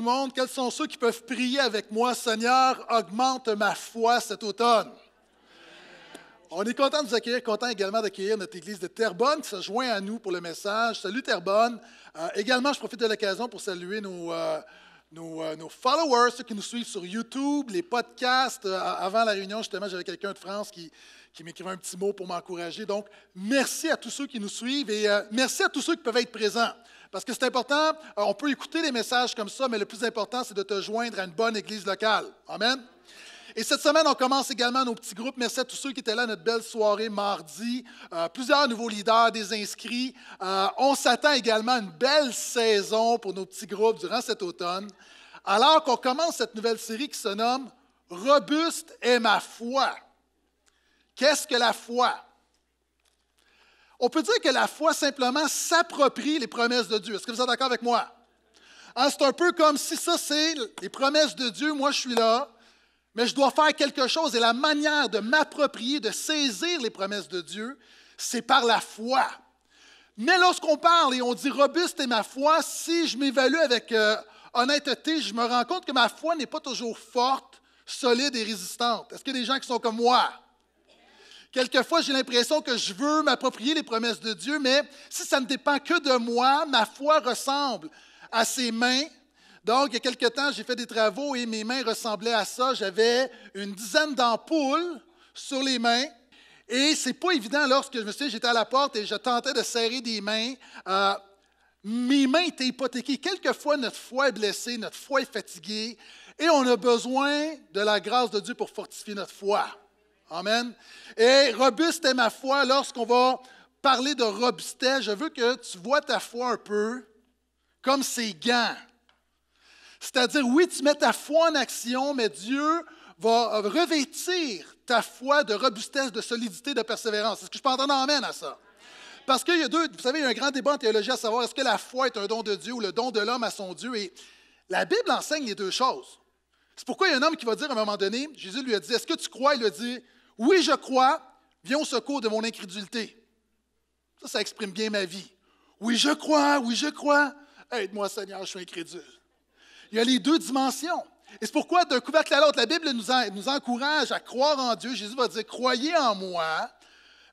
monde, quels sont ceux qui peuvent prier avec moi, Seigneur, augmente ma foi cet automne. On est content de vous accueillir, content également d'accueillir notre église de Terrebonne qui se joint à nous pour le message. Salut Terrebonne. Euh, également, je profite de l'occasion pour saluer nos, euh, euh, nos, followers, ceux qui nous suivent sur YouTube, les podcasts. avant la réunion, justement, j'avais quelqu'un de France qui, qui m'écrivait un petit mot pour m'encourager. Donc, merci à tous ceux qui nous suivent et merci à tous ceux qui peuvent être présents. Parce que c'est important, euh, on peut écouter des messages comme ça, mais le plus important, c'est de te joindre à une bonne église locale. Amen. Et cette semaine, on commence également nos petits groupes. Merci à tous ceux qui étaient là à notre belle soirée mardi. Euh, plusieurs nouveaux leaders, des inscrits. Euh, on s'attend également à une belle saison pour nos petits groupes durant cet automne. Alors qu'on commence cette nouvelle série qui se nomme Robuste est ma foi. Qu'est-ce que la foi? On peut dire que la foi simplement s'approprie les promesses de Dieu. Est-ce que vous êtes d'accord avec moi? Hein, c'est un peu comme si ça, c'est les promesses de Dieu, moi je suis là, mais je dois faire quelque chose. Et la manière de m'approprier, de saisir les promesses de Dieu, c'est par la foi. Mais lorsqu'on parle et on dit robuste est ma foi, si je m'évalue avec euh, honnêteté, je me rends compte que ma foi n'est pas toujours forte, solide et résistante. Est-ce qu'il y a des gens qui sont comme moi? Quelquefois, j'ai l'impression que je veux m'approprier les promesses de Dieu, mais si ça ne dépend que de moi, ma foi ressemble à ses mains. Donc, il y a quelque temps, j'ai fait des travaux et mes mains ressemblaient à ça. J'avais une dizaine d'ampoules sur les mains. Et c'est pas évident lorsque je me suis j'étais à la porte et je tentais de serrer des mains. Euh, mes mains étaient hypothéquées. Quelquefois, notre foi est blessée, notre foi est fatiguée, et on a besoin de la grâce de Dieu pour fortifier notre foi. Amen. Et robuste est ma foi. Lorsqu'on va parler de robustesse, je veux que tu vois ta foi un peu comme ses gants. C'est-à-dire, oui, tu mets ta foi en action, mais Dieu va revêtir ta foi de robustesse, de solidité, de persévérance. Est-ce que je peux entendre amène à ça? Parce qu'il y a deux, vous savez, il y a un grand débat en théologie à savoir est-ce que la foi est un don de Dieu ou le don de l'homme à son Dieu. Et la Bible enseigne les deux choses. C'est pourquoi il y a un homme qui va dire à un moment donné, Jésus lui a dit, est-ce que tu crois? Il lui a dit, oui, je crois, viens au secours de mon incrédulité. Ça, ça exprime bien ma vie. Oui, je crois, oui, je crois. Aide-moi, Seigneur, je suis incrédule. Il y a les deux dimensions. Et c'est pourquoi, d'un couvercle à l'autre, la Bible nous, encourage à croire en Dieu. Jésus va dire, croyez en moi.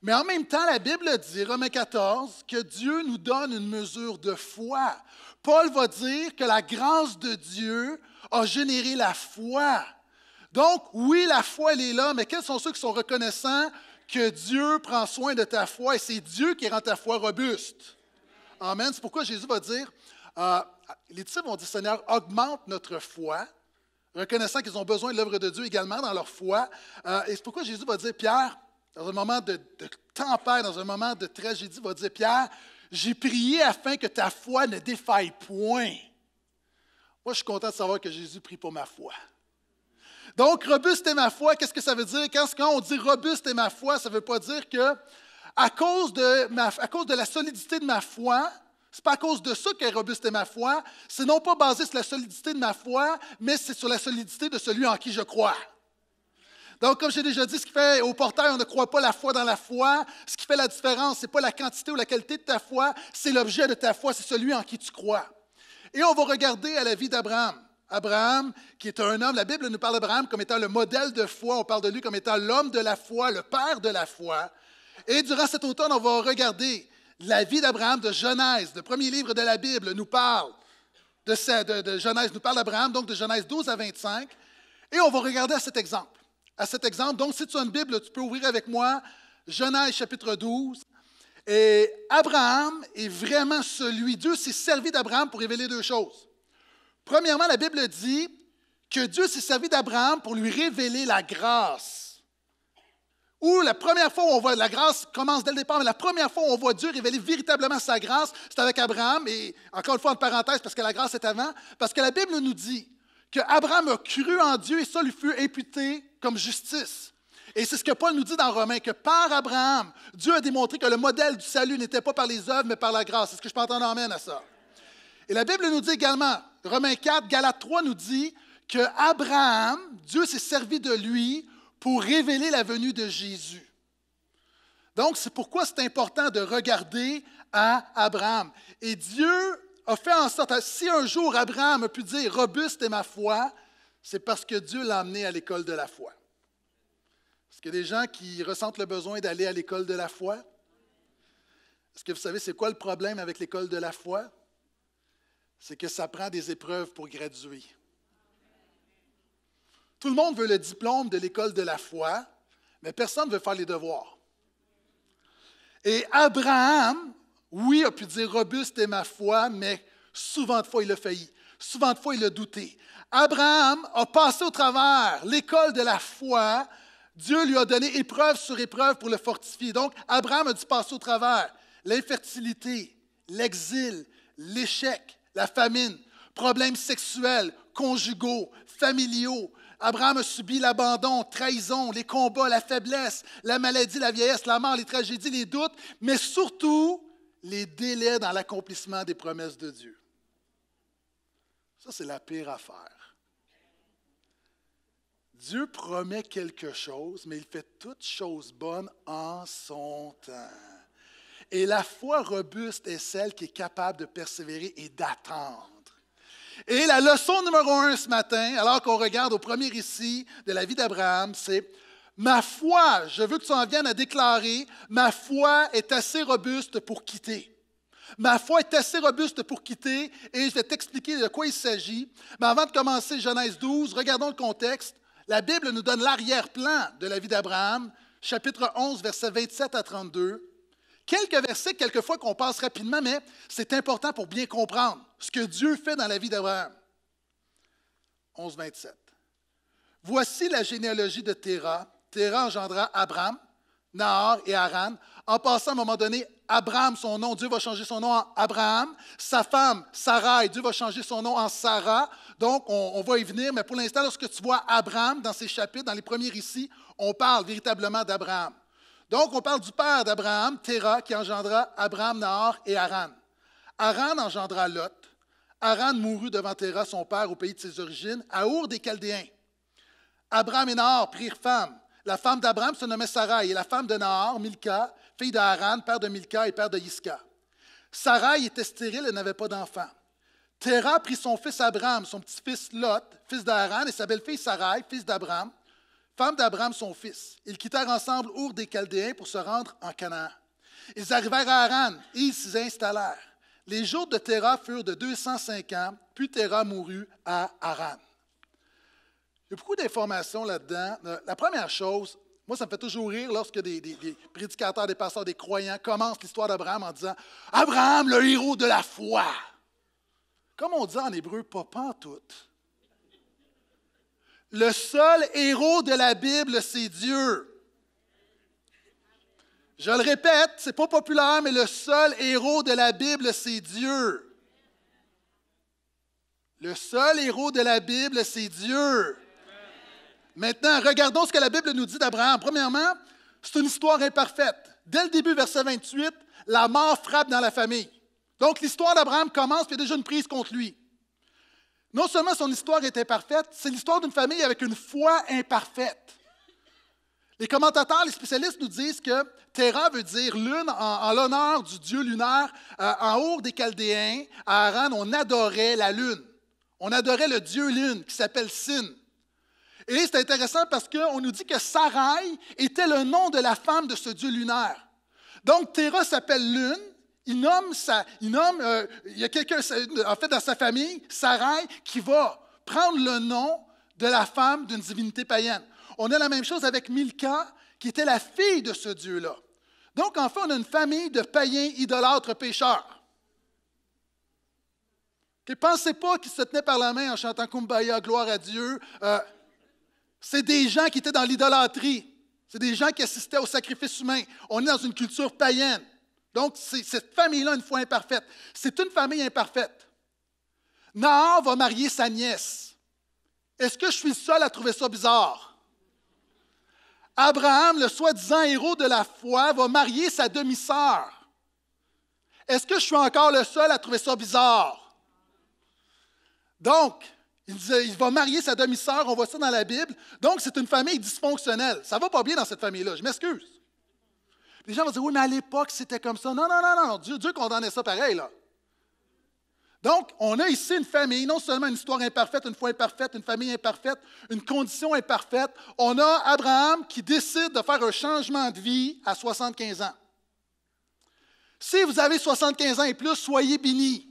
Mais en même temps, la Bible dit, Romains 14, que Dieu nous donne une mesure de foi. Paul va dire que la grâce de Dieu a généré la foi. Donc, oui, la foi, elle est là, mais quels sont ceux qui sont reconnaissants que Dieu prend soin de ta foi et c'est Dieu qui rend ta foi robuste? Amen. C'est pourquoi Jésus va dire, euh, les disciples vont dire, Seigneur, augmente notre foi, reconnaissant qu'ils ont besoin de l'œuvre de Dieu également dans leur foi. Euh, et c'est pourquoi Jésus va dire, Pierre, dans un moment de, de tempête, dans un moment de tragédie, va dire, Pierre, j'ai prié afin que ta foi ne défaille point. Moi, je suis content de savoir que Jésus prie pour ma foi. Donc, robuste est ma foi, qu'est-ce que ça veut dire? Quand, on dit robuste est ma foi, ça ne veut pas dire que à cause, de la solidité de ma foi, c'est pas à cause de ça qu'est robuste est ma foi, c'est non pas basé sur la solidité de ma foi, mais c'est sur la solidité de celui en qui je crois. Donc, comme j'ai déjà dit, ce qui fait au portail, on ne croit pas la foi dans la foi. Ce qui fait la différence, ce n'est pas la quantité ou la qualité de ta foi, c'est l'objet de ta foi, c'est celui en qui tu crois. Et on va regarder à la vie d'Abraham. Abraham, qui est un homme, la Bible nous parle d'Abraham comme étant le modèle de foi, on parle de lui comme étant l'homme de la foi, le père de la foi. Et durant cet automne, on va regarder la vie d'Abraham de Genèse, le premier livre de la Bible nous parle de, de, Genèse, nous parle d'Abraham, donc de Genèse 12 à 25. Et on va regarder à cet exemple. À cet exemple, donc si tu as une Bible, tu peux ouvrir avec moi Genèse chapitre 12. Et Abraham est vraiment celui, Dieu s'est servi d'Abraham pour révéler deux choses. Premièrement, la Bible dit que Dieu s'est servi d'Abraham pour lui révéler la grâce. Ou la première fois où on voit la grâce commence dès le départ, mais la première fois on voit Dieu révéler véritablement sa grâce, c'est avec Abraham, et encore une fois en parenthèse, parce que la grâce est avant, parce que la Bible nous dit que Abraham a cru en Dieu et ça lui fut imputé comme justice. Et c'est ce que Paul nous dit dans Romains, que par Abraham, Dieu a démontré que le modèle du salut n'était pas par les œuvres, mais par la grâce. Est-ce que je peux entendre amène à ça? Et la Bible nous dit également, Romains 4, Galates 3 nous dit que Abraham, Dieu s'est servi de lui pour révéler la venue de Jésus. Donc, c'est pourquoi c'est important de regarder à Abraham. Et Dieu a fait en sorte, si un jour Abraham a pu dire robuste est ma foi, c'est parce que Dieu l'a amené à l'école de la foi. Est-ce qu'il y a des gens qui ressentent le besoin d'aller à l'école de la foi? Est-ce que vous savez c'est quoi le problème avec l'école de la foi? c'est que ça prend des épreuves pour graduer. Tout le monde veut le diplôme de l'école de la foi, mais personne ne veut faire les devoirs. Et Abraham, oui, a pu dire robuste est ma foi, mais souvent de fois il a failli, souvent de fois il a douté. Abraham a passé au travers l'école de la foi. Dieu lui a donné épreuve sur épreuve pour le fortifier. Donc, Abraham a dû passer au travers l'infertilité, l'exil, l'échec, la famine, problèmes sexuels, conjugaux, familiaux. Abraham a subi l'abandon, trahison, les combats, la faiblesse, la maladie, la vieillesse, la mort, les tragédies, les doutes, mais surtout les délais dans l'accomplissement des promesses de Dieu. Ça, c'est la pire affaire. Dieu promet quelque chose, mais il fait toute chose bonnes en son temps. Et la foi robuste est celle qui est capable de persévérer et d'attendre. Et la leçon numéro un ce matin, alors qu'on regarde au premier ici de la vie d'Abraham, c'est Ma foi, je veux que tu en viennes à déclarer, ma foi est assez robuste pour quitter. Ma foi est assez robuste pour quitter et je vais t'expliquer de quoi il s'agit. Mais avant de commencer Genèse 12, regardons le contexte. La Bible nous donne l'arrière-plan de la vie d'Abraham, chapitre 11, versets 27 à 32. Quelques versets, quelquefois, qu'on passe rapidement, mais c'est important pour bien comprendre ce que Dieu fait dans la vie d'Abraham. 11, 27. Voici la généalogie de Terah. Terah engendra Abraham, Nahor et Haran. En passant, à un moment donné, Abraham, son nom, Dieu va changer son nom en Abraham. Sa femme, Sarah, et Dieu va changer son nom en Sarah. Donc, on, on va y venir, mais pour l'instant, lorsque tu vois Abraham dans ces chapitres, dans les premiers ici, on parle véritablement d'Abraham. Donc, on parle du père d'Abraham, Terah, qui engendra Abraham, Nahor et Haran. Haran engendra Lot. Haran mourut devant Terah, son père, au pays de ses origines, à Our des Chaldéens. Abraham et Nahor prirent femme. La femme d'Abraham se nommait Sarai, et la femme de Nahor, Milka, fille de Haran, père de Milka et père de Iska. Sarai était stérile et n'avait pas d'enfant. Terah prit son fils Abraham, son petit-fils Lot, fils d'Aran, et sa belle-fille Sarai, fils d'Abraham, femme d'Abraham son fils. Ils quittèrent ensemble Our des Chaldéens pour se rendre en Canaan. Ils arrivèrent à Haran et ils s'y installèrent. Les jours de Terah furent de 205 ans, puis Terah mourut à Haran. Il y a beaucoup d'informations là-dedans. Euh, la première chose, moi, ça me fait toujours rire lorsque des, des prédicateurs, des pasteurs, des croyants commencent l'histoire d'Abraham en disant Abraham, le héros de la foi. Comme on dit en hébreu, pas pantoute. Le seul héros de la Bible, c'est Dieu. Je le répète, c'est pas populaire, mais le seul héros de la Bible, c'est Dieu. Le seul héros de la Bible, c'est Dieu. Maintenant, regardons ce que la Bible nous dit d'Abraham. Premièrement, c'est une histoire imparfaite. Dès le début, verset 28, la mort frappe dans la famille. Donc l'histoire d'Abraham commence, puis il y a déjà une prise contre lui. Non seulement son histoire est imparfaite, c'est l'histoire d'une famille avec une foi imparfaite. Les commentateurs, les spécialistes nous disent que Terra veut dire lune en, l'honneur du dieu lunaire. Euh, en haut des Chaldéens, à Aran, on adorait la lune. On adorait le dieu lune qui s'appelle Sin. Et c'est intéressant parce qu'on nous dit que Sarai était le nom de la femme de ce dieu lunaire. Donc Terra s'appelle lune il nomme, il nomme euh, il y a quelqu'un, en fait, dans sa famille, Sarai, qui va prendre le nom de la femme d'une divinité païenne. On a la même chose avec Milka, qui était la fille de ce Dieu-là. Donc, en fait, on a une famille de païens idolâtres pécheurs. Ne pensez pas qu'ils se tenaient par la main en chantant Kumbaya, gloire à Dieu. Euh, c'est des gens qui étaient dans l'idolâtrie. C'est des gens qui assistaient au sacrifice humain. On est dans une culture païenne. Donc, cette famille-là, une fois imparfaite, c'est une famille imparfaite. Nahor va marier sa nièce. Est-ce que je suis le seul à trouver ça bizarre? Abraham, le soi-disant héros de la foi, va marier sa demi-sœur. Est-ce que je suis encore le seul à trouver ça bizarre? Donc, il va marier sa demi-sœur, on voit ça dans la Bible. Donc, c'est une famille dysfonctionnelle. Ça ne va pas bien dans cette famille-là, je m'excuse. Les gens vont dire, oui, mais à l'époque, c'était comme ça. Non, non, non, non, Dieu, Dieu condamnait ça pareil, là. Donc, on a ici une famille, non seulement une histoire imparfaite, une foi imparfaite, une famille imparfaite, une condition imparfaite. On a Abraham qui décide de faire un changement de vie à 75 ans. Si vous avez 75 ans et plus, soyez bénis.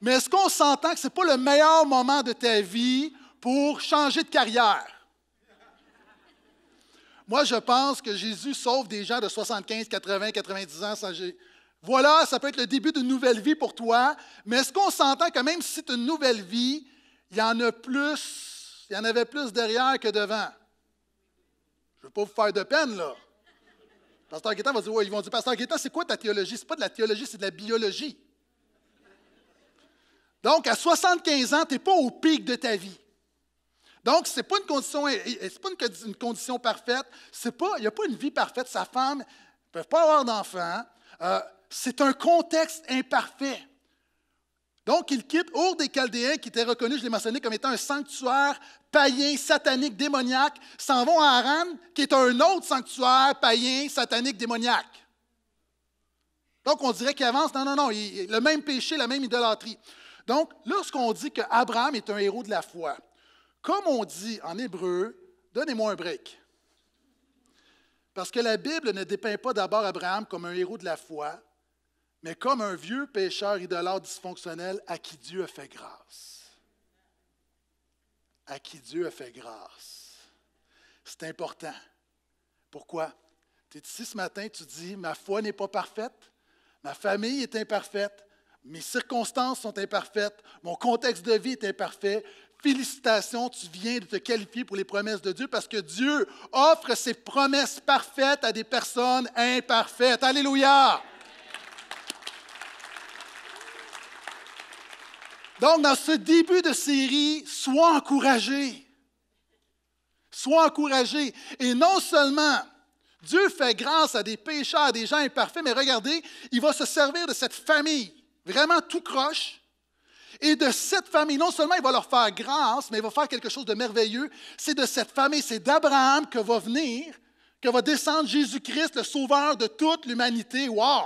Mais est-ce qu'on s'entend que ce n'est pas le meilleur moment de ta vie pour changer de carrière? Moi, je pense que Jésus sauve des gens de 75, 80, 90 ans sans Voilà, ça peut être le début d'une nouvelle vie pour toi, mais est-ce qu'on s'entend que même si c'est une nouvelle vie, il y en a plus, il y en avait plus derrière que devant? Je ne veux pas vous faire de peine, là. Pasteur Guétan va dire, ils vont dire, Pasteur Guétan, c'est quoi ta théologie? C'est pas de la théologie, c'est de la biologie. Donc, à 75 ans, tu n'es pas au pic de ta vie. Donc, ce n'est pas, une condition, condition parfaite. Il n'y a pas une vie parfaite. Sa femme ne peut pas avoir d'enfants. Euh, c'est un contexte imparfait. Donc, il quitte Ur des Chaldéens, qui était reconnu, je l'ai mentionné, comme étant un sanctuaire païen, satanique, démoniaque, s'en vont à Haran, qui est un autre sanctuaire païen, satanique, démoniaque. Donc, on dirait qu'il avance. Non, non, non, le même péché, la même idolâtrie. Donc, lorsqu'on dit qu'Abraham est un héros de la foi, comme on dit en hébreu, donnez-moi un break. Parce que la Bible ne dépeint pas d'abord Abraham comme un héros de la foi, mais comme un vieux pécheur idolâtre dysfonctionnel à qui Dieu a fait grâce. À qui Dieu a fait grâce. C'est important. Pourquoi? Tu es ici ce matin, tu dis, ma foi n'est pas parfaite, ma famille est imparfaite, mes circonstances sont imparfaites, mon contexte de vie est imparfait, Félicitations, tu viens de te qualifier pour les promesses de Dieu parce que Dieu offre ses promesses parfaites à des personnes imparfaites. Alléluia! Donc, dans ce début de série, sois encouragé. Sois encouragé. Et non seulement Dieu fait grâce à des pécheurs, à des gens imparfaits, mais regardez, il va se servir de cette famille, vraiment tout croche, et de cette famille, non seulement il va leur faire grâce, mais il va faire quelque chose de merveilleux. C'est de cette famille, c'est d'Abraham que va venir, que va descendre Jésus-Christ, le sauveur de toute l'humanité. Wow!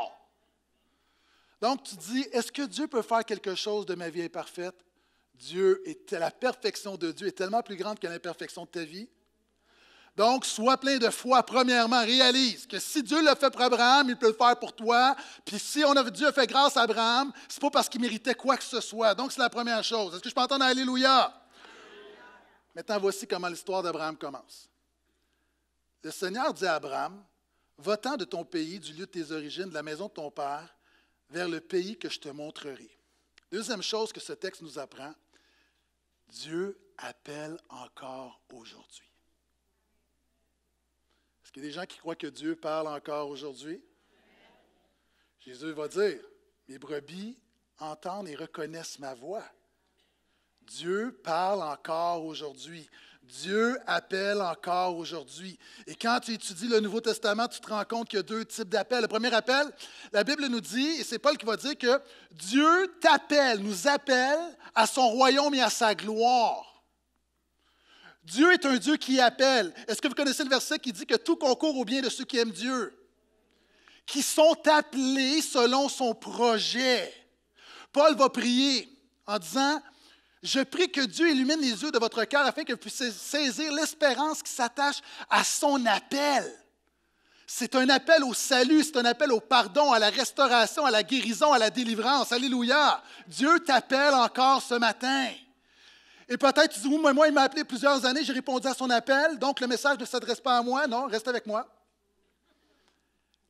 Donc tu dis, est-ce que Dieu peut faire quelque chose de ma vie imparfaite? Dieu est la perfection de Dieu est tellement plus grande que l'imperfection de ta vie. Donc, sois plein de foi. Premièrement, réalise que si Dieu l'a fait pour Abraham, il peut le faire pour toi. Puis si on a, Dieu a fait grâce à Abraham, c'est pas parce qu'il méritait quoi que ce soit. Donc, c'est la première chose. Est-ce que je peux entendre Alléluia? Maintenant, voici comment l'histoire d'Abraham commence. Le Seigneur dit à Abraham, Va-t'en de ton pays, du lieu de tes origines, de la maison de ton père, vers le pays que je te montrerai. Deuxième chose que ce texte nous apprend, Dieu appelle encore aujourd'hui. Est-ce qu'il y a des gens qui croient que Dieu parle encore aujourd'hui? Jésus va dire, mes brebis entendent et reconnaissent ma voix. Dieu parle encore aujourd'hui. Dieu appelle encore aujourd'hui. Et quand tu étudies le Nouveau Testament, tu te rends compte qu'il y a deux types d'appels. Le premier appel, la Bible nous dit, et c'est Paul qui va dire que Dieu t'appelle, nous appelle à son royaume et à sa gloire. Dieu est un Dieu qui appelle. Est-ce que vous connaissez le verset qui dit que tout concourt au bien de ceux qui aiment Dieu? Qui sont appelés selon son projet. Paul va prier en disant, je prie que Dieu illumine les yeux de votre cœur afin que vous puissiez saisir l'espérance qui s'attache à son appel. C'est un appel au salut, c'est un appel au pardon, à la restauration, à la guérison, à la délivrance. Alléluia. Dieu t'appelle encore ce matin. Et peut-être tu dis, moi, il m'a appelé plusieurs années, j'ai répondu à son appel, donc le message ne s'adresse pas à moi. Non, reste avec moi.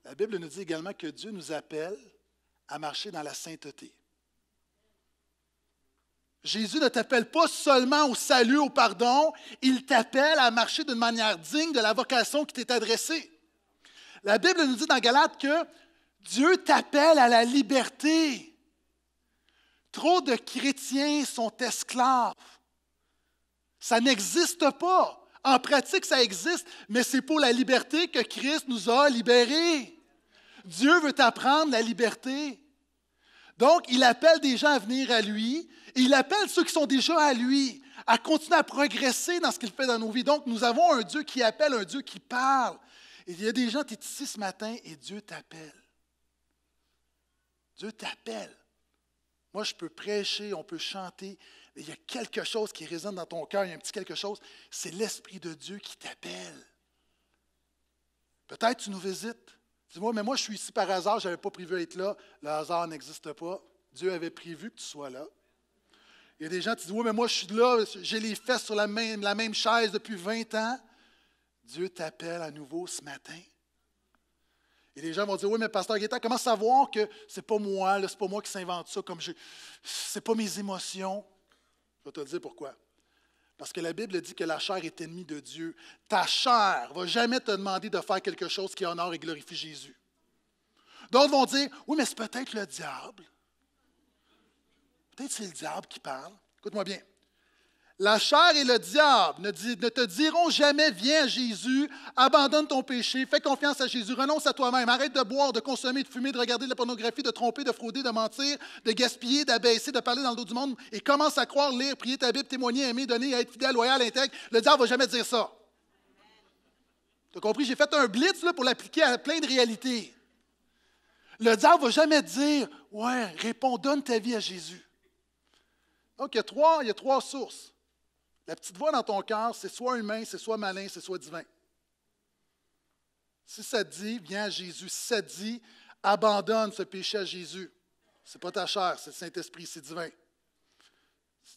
La Bible nous dit également que Dieu nous appelle à marcher dans la sainteté. Jésus ne t'appelle pas seulement au salut, au pardon, il t'appelle à marcher d'une manière digne de la vocation qui t'est adressée. La Bible nous dit dans Galate que Dieu t'appelle à la liberté. Trop de chrétiens sont esclaves. Ça n'existe pas. En pratique, ça existe, mais c'est pour la liberté que Christ nous a libérés. Dieu veut apprendre la liberté. Donc, il appelle des gens à venir à lui. Et il appelle ceux qui sont déjà à lui à continuer à progresser dans ce qu'il fait dans nos vies. Donc, nous avons un Dieu qui appelle, un Dieu qui parle. il y a des gens, qui sont ici ce matin et Dieu t'appelle. Dieu t'appelle. Moi, je peux prêcher, on peut chanter, il y a quelque chose qui résonne dans ton cœur, il y a un petit quelque chose, c'est l'Esprit de Dieu qui t'appelle. Peut-être tu nous visites. Dis-moi, mais moi je suis ici par hasard, je n'avais pas prévu d'être là. Le hasard n'existe pas. Dieu avait prévu que tu sois là. Il y a des gens qui disent, oui, mais moi je suis là, j'ai les fesses sur la même, chaise depuis 20 ans. Dieu t'appelle à nouveau ce matin. Et les gens vont dire, oui, mais pasteur Guetta, comment savoir que c'est pas moi, c'est pas moi qui s'invente ça, comme je, c'est pas mes émotions vais te dire pourquoi. Parce que la Bible dit que la chair est ennemie de Dieu. Ta chair ne va jamais te demander de faire quelque chose qui honore et glorifie Jésus. D'autres vont dire Oui, mais c'est peut-être le diable. Peut-être c'est le diable qui parle. Écoute-moi bien. La chair et le diable ne, te diront jamais Viens à Jésus, abandonne ton péché, fais confiance à Jésus, renonce à toi-même, arrête de boire, de consommer, de fumer, de regarder de la pornographie, de tromper, de frauder, de mentir, de gaspiller, d'abaisser, de parler dans le dos du monde et commence à croire, lire, prier ta Bible, témoigner, aimer, donner, être fidèle, loyal, intègre. Le diable ne va jamais dire ça. Tu as compris? J'ai fait un blitz là, pour l'appliquer à plein de réalités. Le diable ne va jamais dire Ouais, réponds, donne ta vie à Jésus. Donc, y a trois, il y a trois sources. La petite voix dans ton cœur, c'est soit humain, c'est soit malin, c'est soit divin. Si ça te dit, viens à Jésus. Si ça te dit, abandonne ce péché à Jésus. C'est pas ta chair, c'est le Saint-Esprit, c'est divin.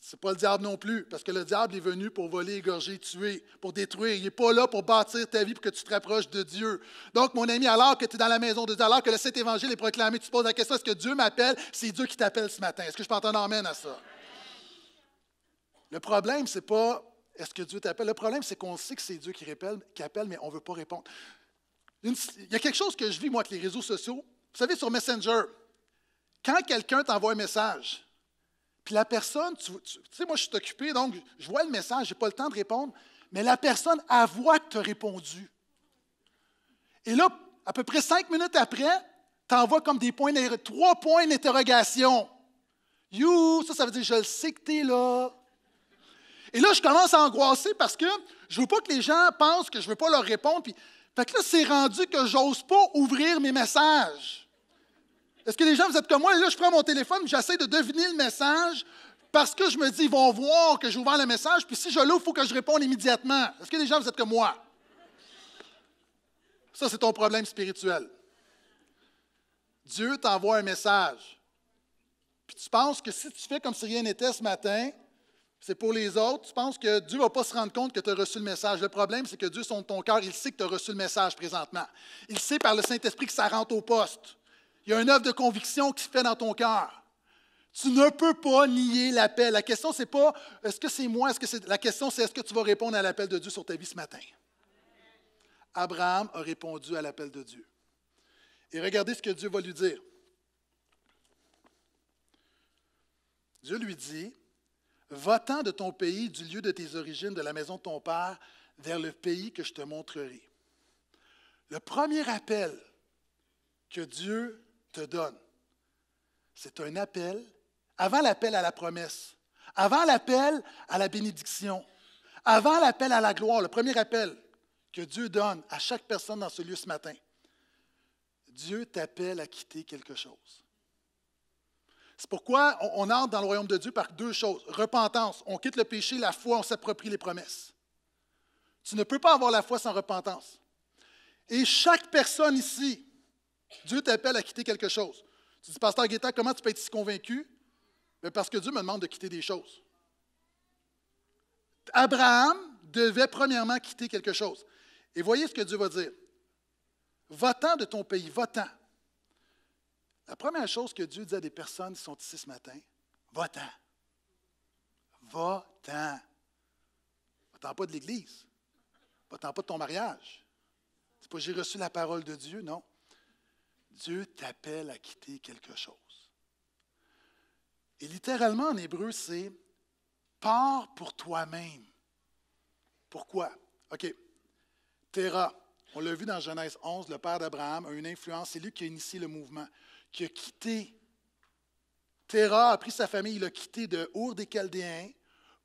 C'est pas le diable non plus, parce que le diable est venu pour voler, égorger, tuer, pour détruire. Il n'est pas là pour bâtir ta vie, pour que tu te rapproches de Dieu. Donc, mon ami, alors que tu es dans la maison de Dieu, alors que le Saint-Évangile est proclamé, tu te poses la question, est-ce que Dieu m'appelle? C'est Dieu qui t'appelle ce matin. Est-ce que je peux entendre amène à ça? Le problème, c'est pas est-ce que Dieu t'appelle. Le problème, c'est qu'on sait que c'est Dieu qui, appelle, mais on ne veut pas répondre. il y a quelque chose que je vis, moi, avec les réseaux sociaux. Vous savez, sur Messenger, quand quelqu'un t'envoie un message, puis la personne, tu, sais, moi, je suis occupé, donc je vois le message, je n'ai pas le temps de répondre, mais la personne, a voit que tu as répondu. Et là, à peu près cinq minutes après, envoies comme des points, trois points d'interrogation. You, ça, ça veut dire je le sais que tu es là. Et là, je commence à angoisser parce que je ne veux pas que les gens pensent que je ne veux pas leur répondre. Puis, fait que là, c'est rendu que j'ose pas ouvrir mes messages. Est-ce que les gens, vous êtes comme moi? Et là, je prends mon téléphone, j'essaie de deviner le message parce que je me dis, ils vont voir que j'ai ouvert le message, puis si je l'ouvre, il faut que je réponde immédiatement. Est-ce que les gens, vous êtes comme moi? Ça, c'est ton problème spirituel. Dieu t'envoie un message. Puis tu penses que si tu fais comme si rien n'était ce matin, c'est pour les autres. Tu penses que Dieu ne va pas se rendre compte que tu as reçu le message. Le problème, c'est que Dieu son ton cœur. Il sait que tu as reçu le message présentement. Il sait par le Saint-Esprit que ça rentre au poste. Il y a une œuvre de conviction qui se fait dans ton cœur. Tu ne peux pas nier l'appel. La question, c'est pas est-ce que c'est moi, est-ce que c'est. La question, c'est est-ce que tu vas répondre à l'appel de Dieu sur ta vie ce matin? Abraham a répondu à l'appel de Dieu. Et regardez ce que Dieu va lui dire. Dieu lui dit Va-t'en de ton pays, du lieu de tes origines, de la maison de ton père, vers le pays que je te montrerai. Le premier appel que Dieu te donne, c'est un appel avant l'appel à la promesse, avant l'appel à la bénédiction, avant l'appel à la gloire, le premier appel que Dieu donne à chaque personne dans ce lieu ce matin. Dieu t'appelle à quitter quelque chose. C'est pourquoi on, entre dans le royaume de Dieu par deux choses. Repentance, on quitte le péché, la foi, on s'approprie les promesses. Tu ne peux pas avoir la foi sans repentance. Et chaque personne ici, Dieu t'appelle à quitter quelque chose. Tu dis, Pasteur Guetta, comment tu peux être si convaincu? Ben, parce que Dieu me demande de quitter des choses. Abraham devait premièrement quitter quelque chose. Et voyez ce que Dieu va dire. Va-t'en de ton pays, va-t'en. La première chose que Dieu dit à des personnes qui sont ici ce matin, va-t'en. Va-t'en. Va-t'en pas de l'Église. Va-t'en pas de ton mariage. C'est pas j'ai reçu la parole de Dieu, non. Dieu t'appelle à quitter quelque chose. Et littéralement en hébreu, c'est pars pour toi-même. Pourquoi? OK. Terra, on l'a vu dans Genèse 11, le père d'Abraham a une influence, c'est lui qui a initié le mouvement qui a quitté Téra a pris sa famille, il a quitté de Our des Chaldéens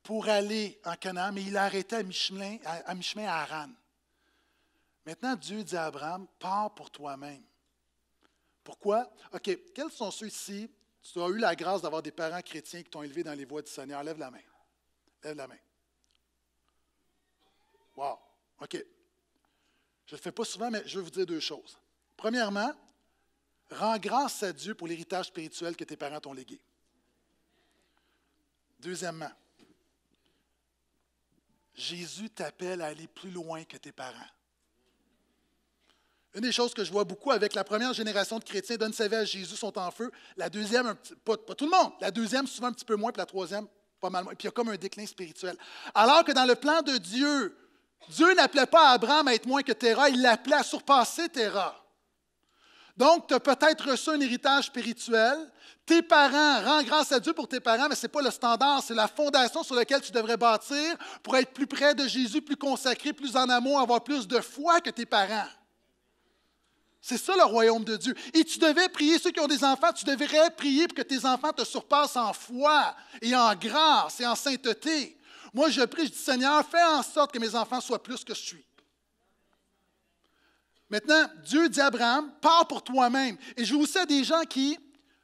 pour aller en Canaan, mais il a arrêté à mi-chemin à, à, à, Haran. Maintenant, Dieu dit à Abraham, pars pour toi-même. Pourquoi? OK, quels sont ceux-ci? Tu as eu la grâce d'avoir des parents chrétiens qui t'ont élevé dans les voies du Seigneur. Lève la main. Lève la main. Wow. OK. Je ne le fais pas souvent, mais je vais vous dire deux choses. Premièrement, Rends grâce à Dieu pour l'héritage spirituel que tes parents t'ont légué. Deuxièmement, Jésus t'appelle à aller plus loin que tes parents. Une des choses que je vois beaucoup avec la première génération de chrétiens donne sa à Jésus, sont en feu. La deuxième, pas, tout le monde, la deuxième souvent un petit peu moins, puis la troisième pas mal moins. Puis il y a comme un déclin spirituel. Alors que dans le plan de Dieu, Dieu n'appelait pas Abraham à être moins que Terra, il l'appelait à surpasser Terra. Donc, tu as peut-être reçu un héritage spirituel. Tes parents, rends grâce à Dieu pour tes parents, mais ce n'est pas le standard, c'est la fondation sur laquelle tu devrais bâtir pour être plus près de Jésus, plus consacré, plus en amour, avoir plus de foi que tes parents. C'est ça le royaume de Dieu. Et tu devais prier, ceux qui ont des enfants, tu devrais prier pour que tes enfants te surpassent en foi et en grâce et en sainteté. Moi, je prie, je dis Seigneur, fais en sorte que mes enfants soient plus que je suis. Maintenant, Dieu dit à Abraham, pars pour toi-même. Et je vous sais des gens qui,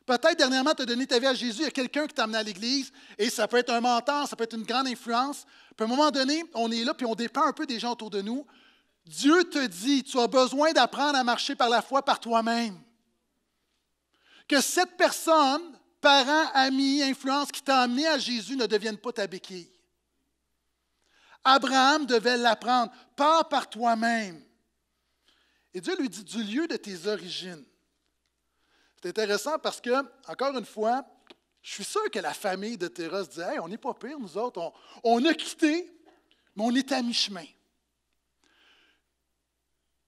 peut-être dernièrement, t'ont donné ta vie à Jésus, il y a quelqu'un qui t'a amené à l'Église, et ça peut être un mentor, ça peut être une grande influence. Puis à un moment donné, on est là, puis on dépend un peu des gens autour de nous. Dieu te dit, tu as besoin d'apprendre à marcher par la foi par toi-même. Que cette personne, parent, ami, influence qui t'a amené à Jésus ne devienne pas ta béquille. Abraham devait l'apprendre. Pars par toi-même. Et Dieu lui dit du lieu de tes origines. C'est intéressant parce que, encore une fois, je suis sûr que la famille de Terra dit hey, on n'est pas pire, nous autres, on, a quitté, mais on est à mi-chemin.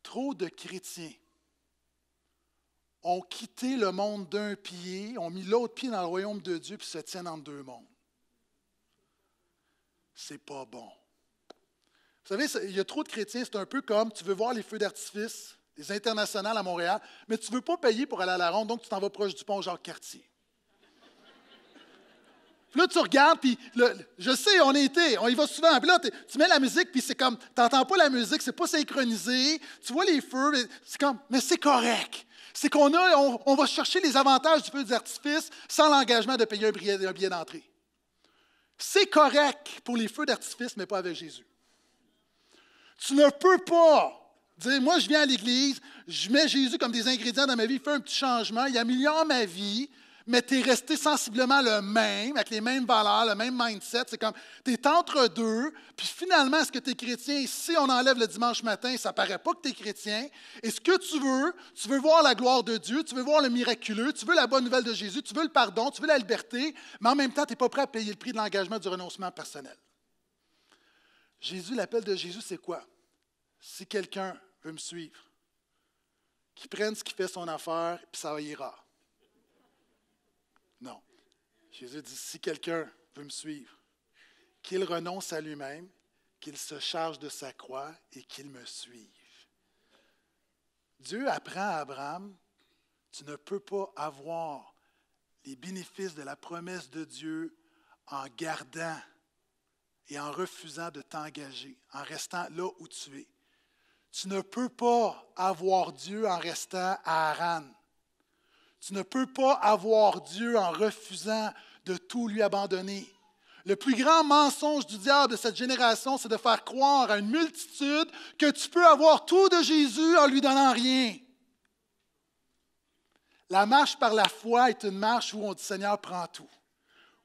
Trop de chrétiens ont quitté le monde d'un pied, ont mis l'autre pied dans le royaume de Dieu, puis se tiennent entre deux mondes. C'est pas bon. Vous savez, il y a trop de chrétiens, c'est un peu comme tu veux voir les feux d'artifice, des internationales à Montréal, mais tu ne veux pas payer pour aller à la ronde, donc tu t'en vas proche du pont Jacques-Cartier. Puis là, tu regardes, puis je sais, on était, on y va souvent. Puis là, tu mets la musique, puis c'est comme, tu n'entends pas la musique, c'est pas synchronisé, tu vois les feux, c'est comme, mais c'est correct. C'est qu'on a, on, va chercher les avantages du feu d'artifice sans l'engagement de payer un billet, un billet d'entrée. C'est correct pour les feux d'artifice, mais pas avec Jésus. Tu ne peux pas Dire, moi, je viens à l'Église, je mets Jésus comme des ingrédients dans ma vie, il fait un petit changement, il améliore ma vie, mais tu es resté sensiblement le même, avec les mêmes valeurs, le même mindset. C'est comme, tu es entre deux, puis finalement, est-ce que tu es chrétien? Si on enlève le dimanche matin, ça paraît pas que tu es chrétien. Et ce que tu veux, tu veux voir la gloire de Dieu, tu veux voir le miraculeux, tu veux la bonne nouvelle de Jésus, tu veux le pardon, tu veux la liberté, mais en même temps, tu n'es pas prêt à payer le prix de l'engagement du renoncement personnel. Jésus, l'appel de Jésus, c'est quoi? C'est quelqu'un me suivre, qu'il prenne ce qui fait son affaire, puis ça ira. Non. Jésus dit, si quelqu'un veut me suivre, qu'il renonce à lui-même, qu'il se charge de sa croix et qu'il me suive. Dieu apprend à Abraham, tu ne peux pas avoir les bénéfices de la promesse de Dieu en gardant et en refusant de t'engager, en restant là où tu es. Tu ne peux pas avoir Dieu en restant à Aran. Tu ne peux pas avoir Dieu en refusant de tout lui abandonner. Le plus grand mensonge du diable de cette génération, c'est de faire croire à une multitude que tu peux avoir tout de Jésus en lui donnant rien. La marche par la foi est une marche où on dit Seigneur, prends tout.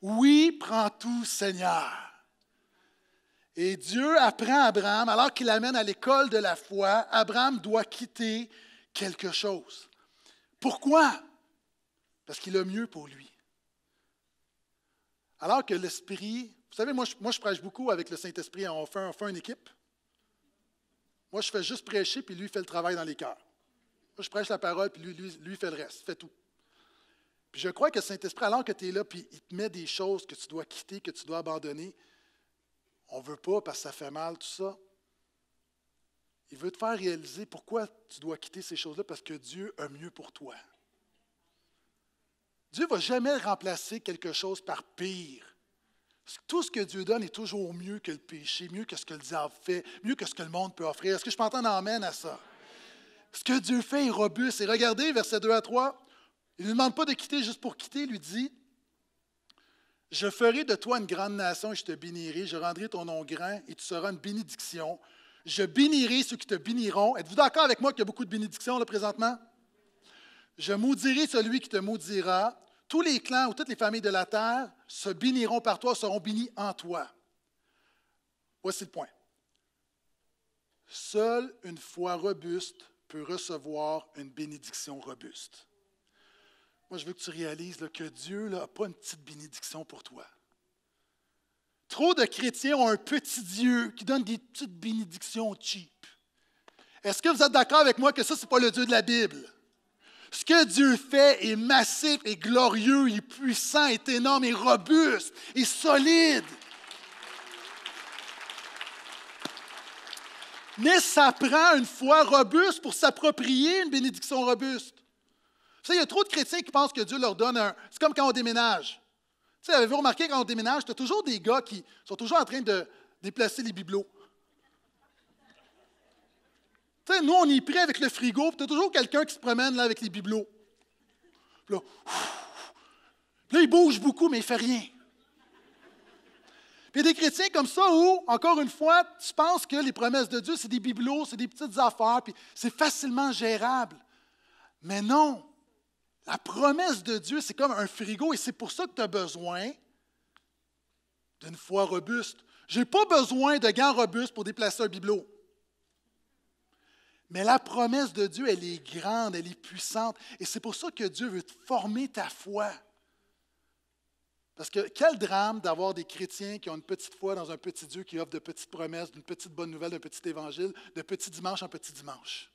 Oui, prends tout, Seigneur. Et Dieu apprend Abraham, alors qu'il l'amène à l'école de la foi, Abraham doit quitter quelque chose. Pourquoi? Parce qu'il a mieux pour lui. Alors que l'Esprit, vous savez, moi je, moi je prêche beaucoup avec le Saint-Esprit, on fait, une équipe. Moi, je fais juste prêcher, puis lui fait le travail dans les cœurs. Moi, je prêche la parole, puis lui, lui, fait le reste, fait tout. Puis je crois que le Saint-Esprit, alors que tu es là, puis il te met des choses que tu dois quitter, que tu dois abandonner, on ne veut pas parce que ça fait mal, tout ça. Il veut te faire réaliser pourquoi tu dois quitter ces choses-là, parce que Dieu a mieux pour toi. Dieu ne va jamais remplacer quelque chose par pire. Tout ce que Dieu donne est toujours mieux que le péché, mieux que ce que le diable fait, mieux que ce que le monde peut offrir. Est-ce que je peux entendre amène à ça? Ce que Dieu fait est robuste. Et regardez, verset 2 à 3, il ne demande pas de quitter juste pour quitter, il lui dit je ferai de toi une grande nation et je te bénirai. Je rendrai ton nom grand et tu seras une bénédiction. Je bénirai ceux qui te béniront. Êtes-vous d'accord avec moi qu'il y a beaucoup de bénédictions là présentement? Je maudirai celui qui te maudira. Tous les clans ou toutes les familles de la terre se béniront par toi, seront bénis en toi. Voici le point. Seule une foi robuste peut recevoir une bénédiction robuste. Moi, je veux que tu réalises que Dieu n'a pas une petite bénédiction pour toi. Trop de chrétiens ont un petit Dieu qui donne des petites bénédictions cheap. Est-ce que vous êtes d'accord avec moi que ça, ce n'est pas le Dieu de la Bible? Ce que Dieu fait est massif et glorieux, il est puissant, est énorme, est robuste, est solide. Mais ça prend une foi robuste pour s'approprier une bénédiction robuste. Vous savez, il y a trop de chrétiens qui pensent que Dieu leur donne un. C'est comme quand on déménage. Tu sais, avez-vous remarqué quand on déménage, tu as toujours des gars qui sont toujours en train de déplacer les bibelots. Tu sais, nous, on y prêt avec le frigo, puis tu as toujours quelqu'un qui se promène là avec les bibelots. Puis là, il bouge beaucoup, mais il fait rien. Puis il y a des chrétiens comme ça où, encore une fois, tu penses que les promesses de Dieu, c'est des bibelots, c'est des petites affaires, puis c'est facilement gérable. Mais non, la promesse de Dieu, c'est comme un frigo et c'est pour ça que tu as besoin d'une foi robuste. Je n'ai pas besoin de gants robustes pour déplacer un bibelot. Mais la promesse de Dieu, elle est grande, elle est puissante. Et c'est pour ça que Dieu veut former ta foi. Parce que quel drame d'avoir des chrétiens qui ont une petite foi dans un petit Dieu qui offre de petites promesses, d'une petite bonne nouvelle, d'un petit évangile, de petit dimanche en petit dimanche.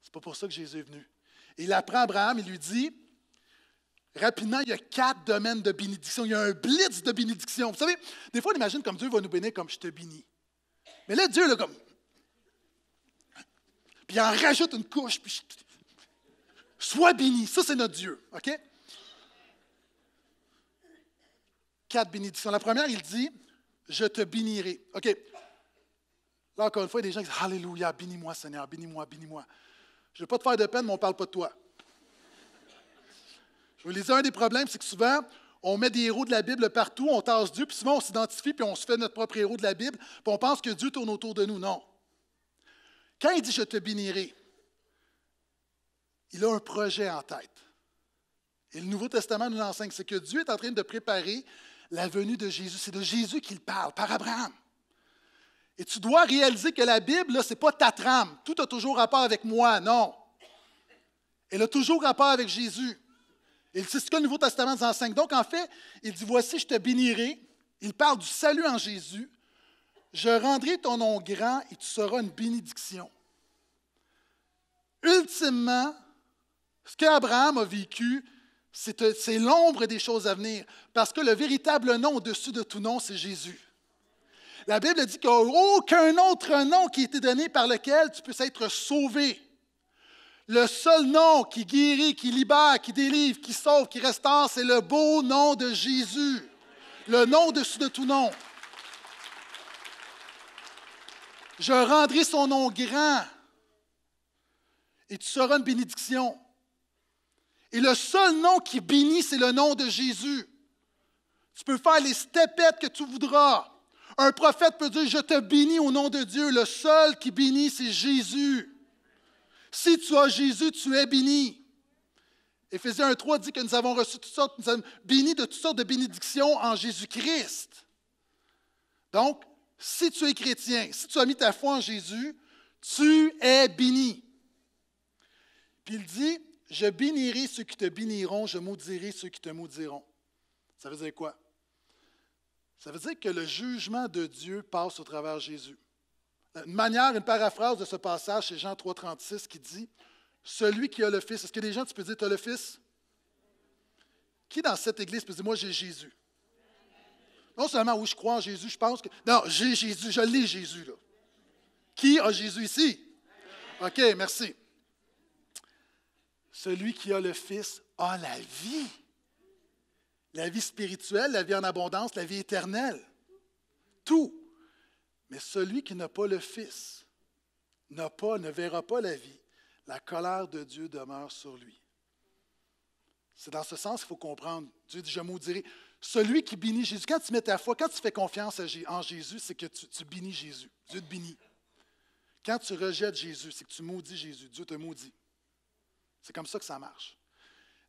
C'est pas pour ça que Jésus est venu. Il apprend à Abraham, il lui dit, rapidement, il y a quatre domaines de bénédiction. Il y a un blitz de bénédiction. Vous savez, des fois, on imagine comme Dieu va nous bénir comme je te bénis. Mais là, Dieu, là, comme. Puis il en rajoute une couche. Puis Sois béni. Ça, c'est notre Dieu. OK? Quatre bénédictions. La première, il dit Je te bénirai. OK? Là, encore une fois, il y a des gens qui disent Alléluia, bénis-moi, Seigneur, bénis-moi, bénis-moi. Je ne vais pas te faire de peine, mais on ne parle pas de toi. Je vous lise un des problèmes, c'est que souvent, on met des héros de la Bible partout, on tasse Dieu, puis souvent on s'identifie, puis on se fait notre propre héros de la Bible, puis on pense que Dieu tourne autour de nous. Non. Quand il dit je te bénirai, il a un projet en tête. Et le Nouveau Testament nous enseigne, c'est que Dieu est en train de préparer la venue de Jésus. C'est de Jésus qu'il parle, par Abraham. Et tu dois réaliser que la Bible, ce n'est pas ta trame. Tout a toujours rapport avec moi, non. Elle a toujours rapport avec Jésus. Et c'est ce que le Nouveau Testament nous enseigne. Donc, en fait, il dit Voici, je te bénirai. Il parle du salut en Jésus. Je rendrai ton nom grand et tu seras une bénédiction. Ultimement, ce qu'Abraham a vécu, c'est euh, l'ombre des choses à venir, parce que le véritable nom au-dessus de tout nom, c'est Jésus. La Bible dit qu'il n'y a aucun autre nom qui a été donné par lequel tu puisses être sauvé. Le seul nom qui guérit, qui libère, qui délivre, qui sauve, qui restaure, c'est le beau nom de Jésus. Le nom dessus de tout nom. Je rendrai son nom grand et tu seras une bénédiction. Et le seul nom qui bénit, c'est le nom de Jésus. Tu peux faire les stepettes que tu voudras. Un prophète peut dire, je te bénis au nom de Dieu. Le seul qui bénit, c'est Jésus. Si tu as Jésus, tu es béni. Éphésiens 1.3 dit que nous avons reçu toutes sortes, nous sommes bénis de toutes sortes de bénédictions en Jésus-Christ. Donc, si tu es chrétien, si tu as mis ta foi en Jésus, tu es béni. Puis il dit, je bénirai ceux qui te béniront, je maudirai ceux qui te maudiront. Ça veut dire quoi? Ça veut dire que le jugement de Dieu passe au travers Jésus. Une manière, une paraphrase de ce passage, c'est Jean 3,36, qui dit Celui qui a le Fils. Est-ce que des gens, tu peux dire, tu as le Fils Qui dans cette église peut dire, moi, j'ai Jésus Non seulement où je crois en Jésus, je pense que. Non, j'ai Jésus, je lis Jésus, là. Qui a Jésus ici OK, merci. Celui qui a le Fils a la vie la vie spirituelle, la vie en abondance, la vie éternelle. Tout. Mais celui qui n'a pas le Fils n'a pas, ne verra pas la vie. La colère de Dieu demeure sur lui. C'est dans ce sens qu'il faut comprendre. Dieu dit, je maudirai. Celui qui bénit Jésus, quand tu mets ta foi, quand tu fais confiance en Jésus, c'est que tu, tu bénis Jésus. Dieu te bénit. Quand tu rejettes Jésus, c'est que tu maudis Jésus. Dieu te maudit. C'est comme ça que ça marche.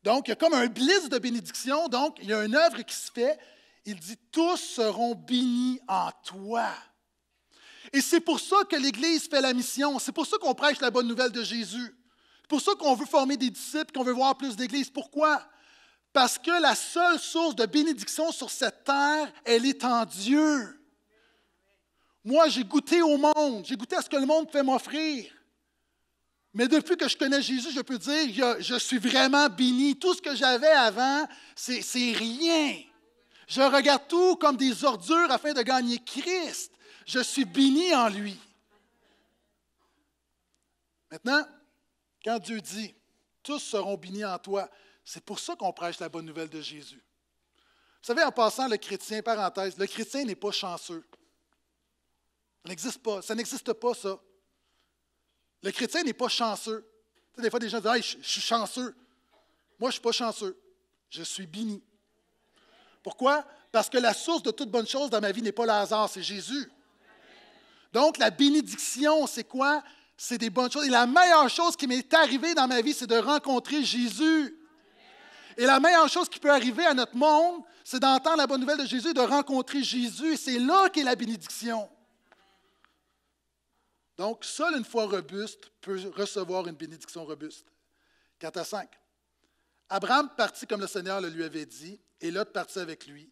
Donc, il y a comme un bliss de bénédiction. Donc, il y a une œuvre qui se fait. Il dit, tous seront bénis en toi. Et c'est pour ça que l'Église fait la mission. C'est pour ça qu'on prêche la bonne nouvelle de Jésus. C'est pour ça qu'on veut former des disciples, qu'on veut voir plus d'Églises. Pourquoi? Parce que la seule source de bénédiction sur cette terre, elle est en Dieu. Moi, j'ai goûté au monde, j'ai goûté à ce que le monde fait m'offrir. Mais depuis que je connais Jésus, je peux dire, je suis vraiment béni. Tout ce que j'avais avant, c'est rien. Je regarde tout comme des ordures afin de gagner Christ. Je suis béni en lui. Maintenant, quand Dieu dit, tous seront bénis en toi, c'est pour ça qu'on prêche la bonne nouvelle de Jésus. Vous savez, en passant, le chrétien, parenthèse, le chrétien n'est pas chanceux. Ça n'existe pas, ça n'existe pas, ça. Le chrétien n'est pas chanceux. des fois, des gens disent je, suis chanceux. Moi, je ne suis pas chanceux. Je suis béni. Pourquoi? Parce que la source de toute bonne chose dans ma vie n'est pas le hasard, c'est Jésus. Donc, la bénédiction, c'est quoi? C'est des bonnes choses. Et la meilleure chose qui m'est arrivée dans ma vie, c'est de rencontrer Jésus. Et la meilleure chose qui peut arriver à notre monde, c'est d'entendre la bonne nouvelle de Jésus, de rencontrer Jésus. c'est là qu'est la bénédiction. Donc, seule une foi robuste peut recevoir une bénédiction robuste. 4 à 5. Abraham partit comme le Seigneur le lui avait dit, et Lot partit avec lui.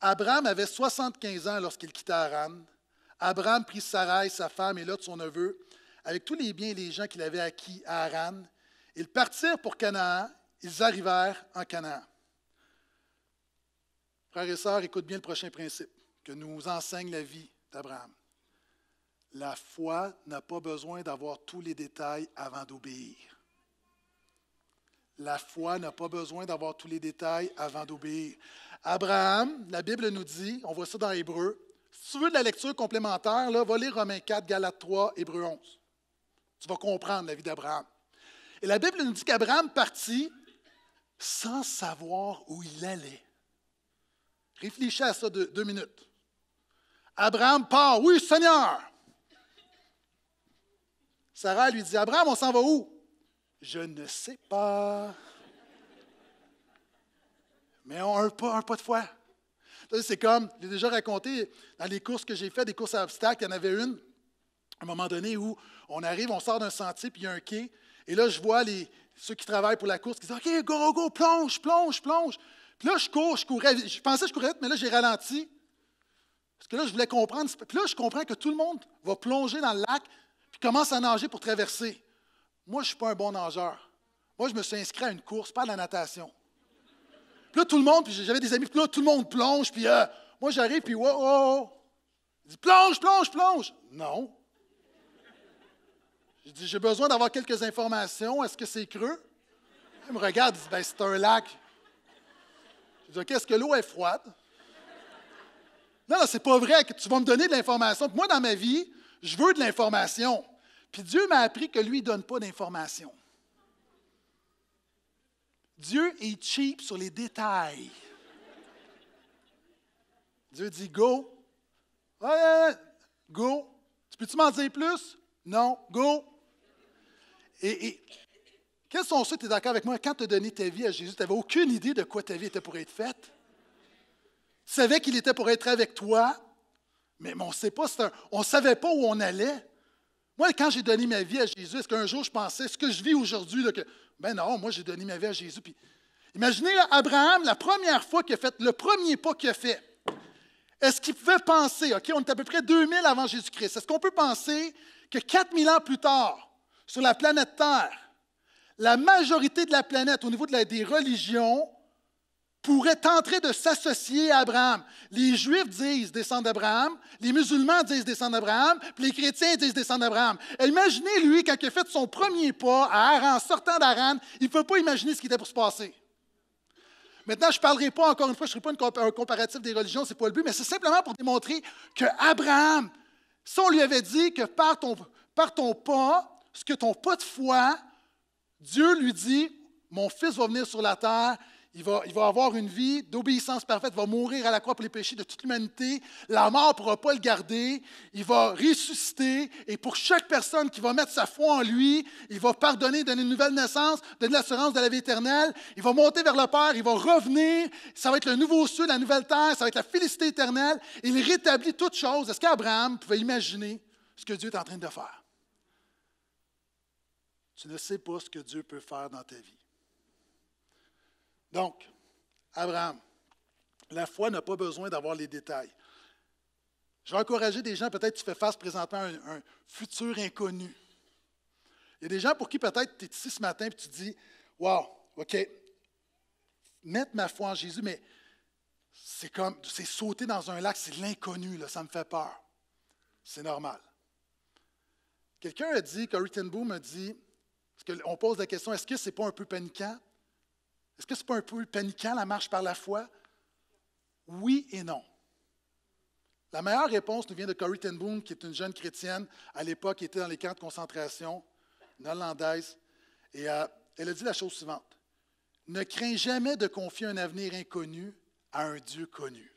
Abraham avait 75 ans lorsqu'il quitta Haran. Abraham prit Sarai, sa femme, et Lot, son neveu, avec tous les biens et les gens qu'il avait acquis à Haran. Ils partirent pour Canaan. Ils arrivèrent en Canaan. Frères et sœurs, écoute bien le prochain principe que nous enseigne la vie d'Abraham. La foi n'a pas besoin d'avoir tous les détails avant d'obéir. La foi n'a pas besoin d'avoir tous les détails avant d'obéir. Abraham, la Bible nous dit, on voit ça dans Hébreu, si tu veux de la lecture complémentaire, là, va lire Romains 4, Galates 3, Hébreu 11. Tu vas comprendre la vie d'Abraham. Et la Bible nous dit qu'Abraham partit sans savoir où il allait. Réfléchis à ça deux minutes. Abraham part, oui Seigneur, Sarah lui dit, Abraham, on s'en va où? Je ne sais pas. Mais on, un pas, un pas de foi.» C'est comme, je l'ai déjà raconté, dans les courses que j'ai faites, des courses à obstacles, il y en avait une, à un moment donné, où on arrive, on sort d'un sentier, puis il y a un quai. Et là, je vois les, ceux qui travaillent pour la course qui disent, OK, go, go, plonge, plonge, plonge. Puis là, je cours, je courais. Je pensais que je courais vite, mais là, j'ai ralenti. Parce que là, je voulais comprendre. Puis là, je comprends que tout le monde va plonger dans le lac commence à nager pour traverser. Moi, je ne suis pas un bon nageur. Moi, je me suis inscrit à une course, pas à la natation. Puis là, tout le monde, puis j'avais des amis, puis là, tout le monde plonge, puis euh, moi, j'arrive, puis wow, oh, Il dit, plonge, plonge, plonge. Non. Je dis, j'ai besoin d'avoir quelques informations. Est-ce que c'est creux? Il me regarde, il dit, ben, c'est un lac. Je dis, « ce que l'eau est froide? Non, non, c'est pas vrai que tu vas me donner de l'information. Moi, dans ma vie, je veux de l'information. Puis Dieu m'a appris que lui, ne donne pas d'information. Dieu est cheap sur les détails. Dieu dit go. Ouais, go. Tu peux-tu m'en dire plus? Non, go. Et, quest quels sont ceux, tu es d'accord avec moi, quand tu as donné ta vie à Jésus, tu n'avais aucune idée de quoi ta vie était pour être faite? Tu savais qu'il était pour être avec toi, mais, on ne savait pas où on allait. Moi, quand j'ai donné ma vie à Jésus, est-ce qu'un jour je pensais, ce que je vis aujourd'hui, que, ben non, moi j'ai donné ma vie à Jésus. Puis, imaginez Abraham, la première fois qu'il a fait, le premier pas qu'il a fait, est-ce qu'il pouvait penser, OK, on est à peu près 2000 avant Jésus-Christ, est-ce qu'on peut penser que 4000 ans plus tard, sur la planète Terre, la majorité de la planète, au niveau de la, des religions, pourrait tenter de s'associer à Abraham. Les Juifs disent descendre d'Abraham, les musulmans disent descendre d'Abraham, puis les chrétiens disent descendre d'Abraham. Imaginez, lui, quand il a fait son premier pas à Haran, sortant d'Aran, il ne peut pas imaginer ce qui était pour se passer. Maintenant, je ne parlerai pas, encore une fois, je ne ferai pas un comparatif des religions, ce n'est pas le but, mais c'est simplement pour démontrer que Abraham, si on lui avait dit que par ton, par ton pas, ce que ton pas de foi, Dieu lui dit, mon fils va venir sur la terre il va, avoir une vie d'obéissance parfaite, il va mourir à la croix pour les péchés de toute l'humanité. La mort ne pourra pas le garder. Il va ressusciter. Et pour chaque personne qui va mettre sa foi en lui, il va pardonner, donner une nouvelle naissance, donner l'assurance de la vie éternelle. Il va monter vers le Père, il va revenir. Ça va être le nouveau ciel, la nouvelle terre, ça va être la félicité éternelle. Il rétablit toutes choses. Est-ce qu'Abraham pouvait imaginer ce que Dieu est en train de faire? Tu ne sais pas ce que Dieu peut faire dans ta vie. Donc, Abraham, la foi n'a pas besoin d'avoir les détails. Je vais encourager des gens, peut-être tu fais face présentement à un, futur inconnu. Il y a des gens pour qui peut-être tu es ici ce matin et tu dis Wow, OK, mettre ma foi en Jésus, mais c'est comme c'est sauter dans un lac, c'est l'inconnu, ça me fait peur. C'est normal. Quelqu'un a dit, Corrie Ten Boom a dit, parce qu'on pose la question, est-ce que ce c'est pas un peu paniquant? Est-ce que ce n'est pas un peu paniquant la marche par la foi? Oui et non. La meilleure réponse nous vient de Corrie Ten Boom, qui est une jeune chrétienne à l'époque qui était dans les camps de concentration, une Hollandaise, et euh, elle a dit la chose suivante Ne crains jamais de confier un avenir inconnu à un Dieu connu.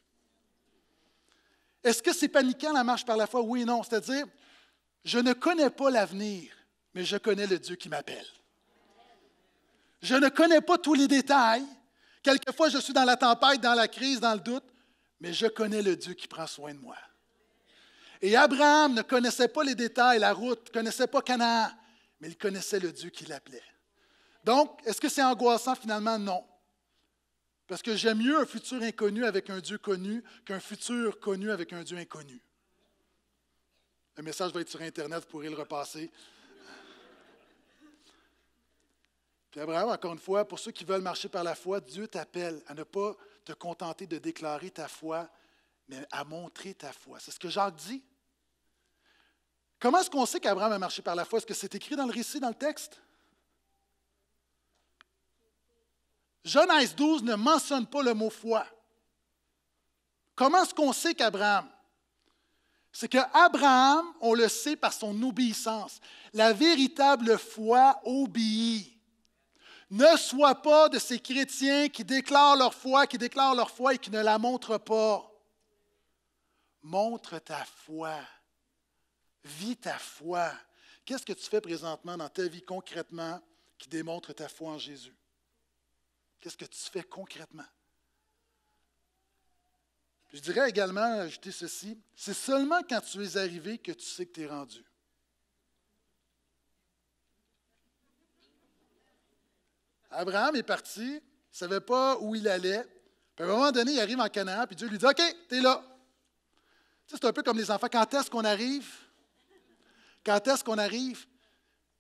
Est-ce que c'est paniquant la marche par la foi? Oui et non. C'est-à-dire, je ne connais pas l'avenir, mais je connais le Dieu qui m'appelle. Je ne connais pas tous les détails. Quelquefois, je suis dans la tempête, dans la crise, dans le doute, mais je connais le Dieu qui prend soin de moi. Et Abraham ne connaissait pas les détails, la route, ne connaissait pas Canaan, mais il connaissait le Dieu qui l'appelait. Donc, est-ce que c'est angoissant finalement? Non. Parce que j'aime mieux un futur inconnu avec un Dieu connu qu'un futur connu avec un Dieu inconnu. Le message va être sur Internet, vous pourrez le repasser. Puis Abraham, encore une fois, pour ceux qui veulent marcher par la foi, Dieu t'appelle à ne pas te contenter de déclarer ta foi, mais à montrer ta foi. C'est ce que Jacques dit. Comment est-ce qu'on sait qu'Abraham a marché par la foi? Est-ce que c'est écrit dans le récit, dans le texte? Genèse 12 ne mentionne pas le mot foi. Comment est-ce qu'on sait qu'Abraham? C'est qu'Abraham, on le sait par son obéissance. La véritable foi obéit. Ne sois pas de ces chrétiens qui déclarent leur foi, qui déclarent leur foi et qui ne la montrent pas. Montre ta foi. Vis ta foi. Qu'est-ce que tu fais présentement dans ta vie concrètement qui démontre ta foi en Jésus? Qu'est-ce que tu fais concrètement? Je dirais également, ajouter ceci, c'est seulement quand tu es arrivé que tu sais que tu es rendu. Abraham est parti, il ne savait pas où il allait. Puis à un moment donné, il arrive en Canaan, puis Dieu lui dit OK, tu es là. c'est un peu comme les enfants. Quand est-ce qu'on arrive Quand est-ce qu'on arrive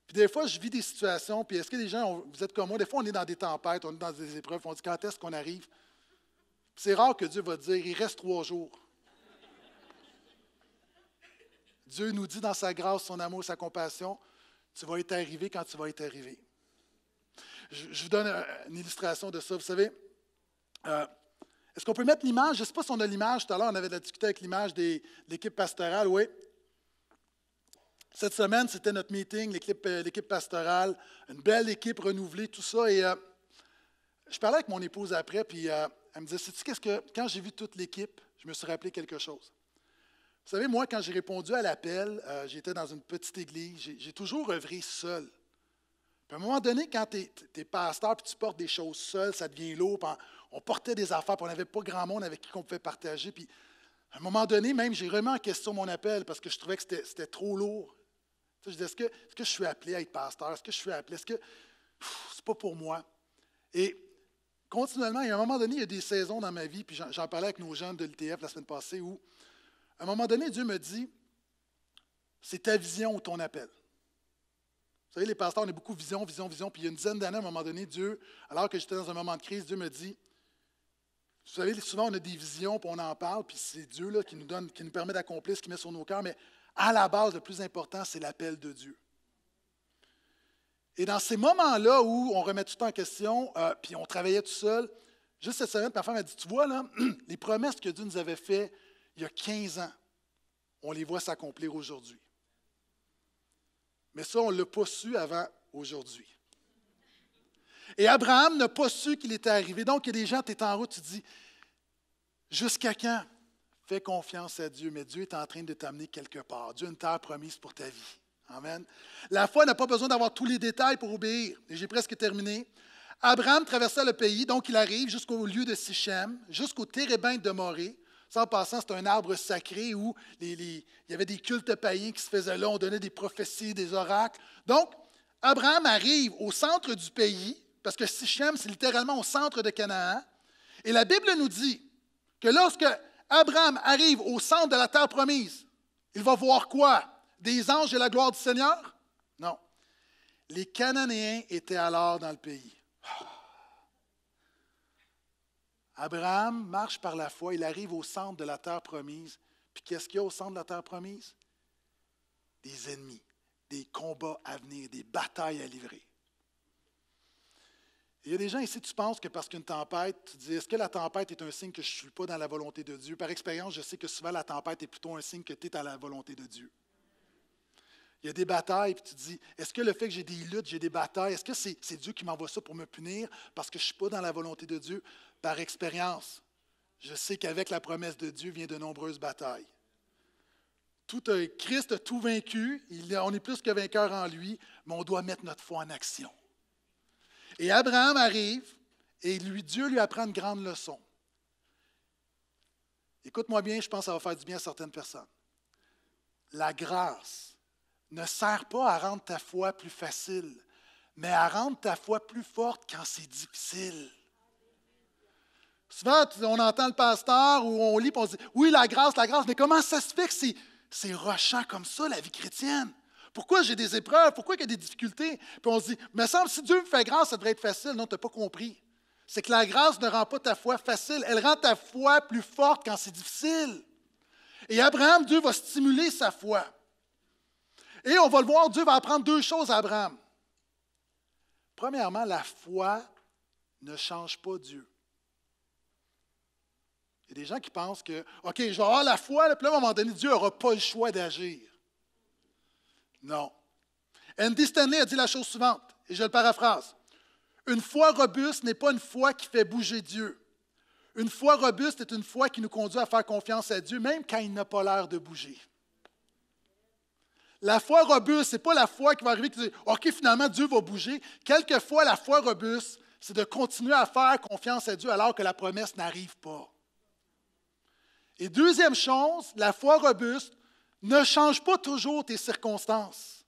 Puis des fois, je vis des situations, puis est-ce que les gens, vous êtes comme moi, des fois, on est dans des tempêtes, on est dans des épreuves, on dit Quand est-ce qu'on arrive C'est rare que Dieu va dire Il reste trois jours. Dieu nous dit dans sa grâce, son amour, sa compassion, tu vas être arrivé quand tu vas être arrivé. Je, vous donne euh, une illustration de ça. Vous savez, euh, est-ce qu'on peut mettre l'image? Je ne sais pas si on a l'image. Tout à l'heure, on avait discuté avec l'image de l'équipe pastorale. Oui. Cette semaine, c'était notre meeting, l'équipe euh, pastorale. Une belle équipe renouvelée, tout ça. Et je parlais avec mon épouse après, puis elle me disait, sais-tu qu'est-ce que, quand j'ai vu toute l'équipe, je me suis rappelé quelque chose. Vous savez, moi, quand j'ai répondu à l'appel, j'étais dans une petite église, j'ai toujours œuvré seul. Puis à un moment donné, quand tu es, pasteur puis tu portes des choses seules, ça devient lourd. on portait des affaires, puis on n'avait pas grand monde avec qui on pouvait partager. Puis à un moment donné, même, j'ai remis en question mon appel parce que je trouvais que c'était trop lourd. je disais, est-ce que, je suis appelé à être pasteur? Est-ce que je suis appelé? Est-ce que c'est pas pour moi? Et continuellement, à un moment donné, il y a des saisons dans ma vie, puis j'en parlais avec nos jeunes de l'ITF la semaine passée, où à un moment donné, Dieu me dit, c'est ta vision ou ton appel. Vous savez, les pasteurs, on est beaucoup vision, vision, vision. Puis il y a une dizaine d'années, à un moment donné, Dieu, alors que j'étais dans un moment de crise, Dieu me dit, vous savez, souvent on a des visions, puis on en parle, puis c'est Dieu là, qui nous donne, qui nous permet d'accomplir ce qu'il met sur nos cœurs, mais à la base, le plus important, c'est l'appel de Dieu. Et dans ces moments-là où on remet tout en question, euh, puis on travaillait tout seul, juste cette semaine, ma femme m'a dit, tu vois, là, les promesses que Dieu nous avait faites il y a 15 ans, on les voit s'accomplir aujourd'hui. Mais ça, on ne l'a pas su avant aujourd'hui. Et Abraham n'a pas su qu'il était arrivé. Donc, il y a des gens, tu es en route, tu dis, jusqu'à quand? Fais confiance à Dieu, mais Dieu est en train de t'amener quelque part. Dieu a une terre promise pour ta vie. Amen. La foi n'a pas besoin d'avoir tous les détails pour obéir. Et j'ai presque terminé. Abraham traversa le pays, donc il arrive jusqu'au lieu de Sichem, jusqu'au Térébin de Morée, sans en passant, c'est un arbre sacré où il y avait des cultes païens qui se faisaient là, on donnait des prophéties, des oracles. Donc, Abraham arrive au centre du pays, parce que Sichem, c'est littéralement au centre de Canaan. Et la Bible nous dit que lorsque Abraham arrive au centre de la terre promise, il va voir quoi? Des anges et la gloire du Seigneur? Non. Les Cananéens étaient alors dans le pays. Abraham marche par la foi, il arrive au centre de la terre promise. Puis qu'est-ce qu'il y a au centre de la terre promise? Des ennemis, des combats à venir, des batailles à livrer. Il y a des gens ici, tu penses que parce qu'une tempête, tu dis, est-ce que la tempête est un signe que je ne suis pas dans la volonté de Dieu? Par expérience, je sais que souvent la tempête est plutôt un signe que tu es à la volonté de Dieu. Il y a des batailles, puis tu dis, est-ce que le fait que j'ai des luttes, j'ai des batailles, est-ce que c'est, c'est Dieu qui m'envoie ça pour me punir parce que je ne suis pas dans la volonté de Dieu? par expérience, je sais qu'avec la promesse de Dieu vient de nombreuses batailles. Tout, Christ a tout vaincu, on est plus que vainqueur en lui, mais on doit mettre notre foi en action. Et Abraham arrive et lui, Dieu lui apprend une grande leçon. Écoute-moi bien, je pense que ça va faire du bien à certaines personnes. La grâce ne sert pas à rendre ta foi plus facile, mais à rendre ta foi plus forte quand c'est difficile. Souvent, on entend le pasteur ou on lit et on dit Oui, la grâce, la grâce, mais comment ça se fait que c'est, rochant comme ça, la vie chrétienne? Pourquoi j'ai des épreuves? Pourquoi il y a des difficultés? Puis on se dit Mais semble, si Dieu me fait grâce, ça devrait être facile. Non, tu n'as pas compris. C'est que la grâce ne rend pas ta foi facile, elle rend ta foi plus forte quand c'est difficile. Et Abraham, Dieu va stimuler sa foi. Et on va le voir, Dieu va apprendre deux choses à Abraham. Premièrement, la foi ne change pas Dieu. Il y a des gens qui pensent que, OK, je la foi, puis à un moment donné, Dieu n'aura pas le choix d'agir. Non. Andy Stanley a dit la chose suivante, et je le paraphrase. Une foi robuste n'est pas une foi qui fait bouger Dieu. Une foi robuste est une foi qui nous conduit à faire confiance à Dieu, même quand il n'a pas l'air de bouger. La foi robuste, ce n'est pas la foi qui va arriver qui dit OK, finalement, Dieu va bouger. Quelquefois, la foi robuste, c'est de continuer à faire confiance à Dieu alors que la promesse n'arrive pas. Et deuxième chose, la foi robuste ne change pas toujours tes circonstances.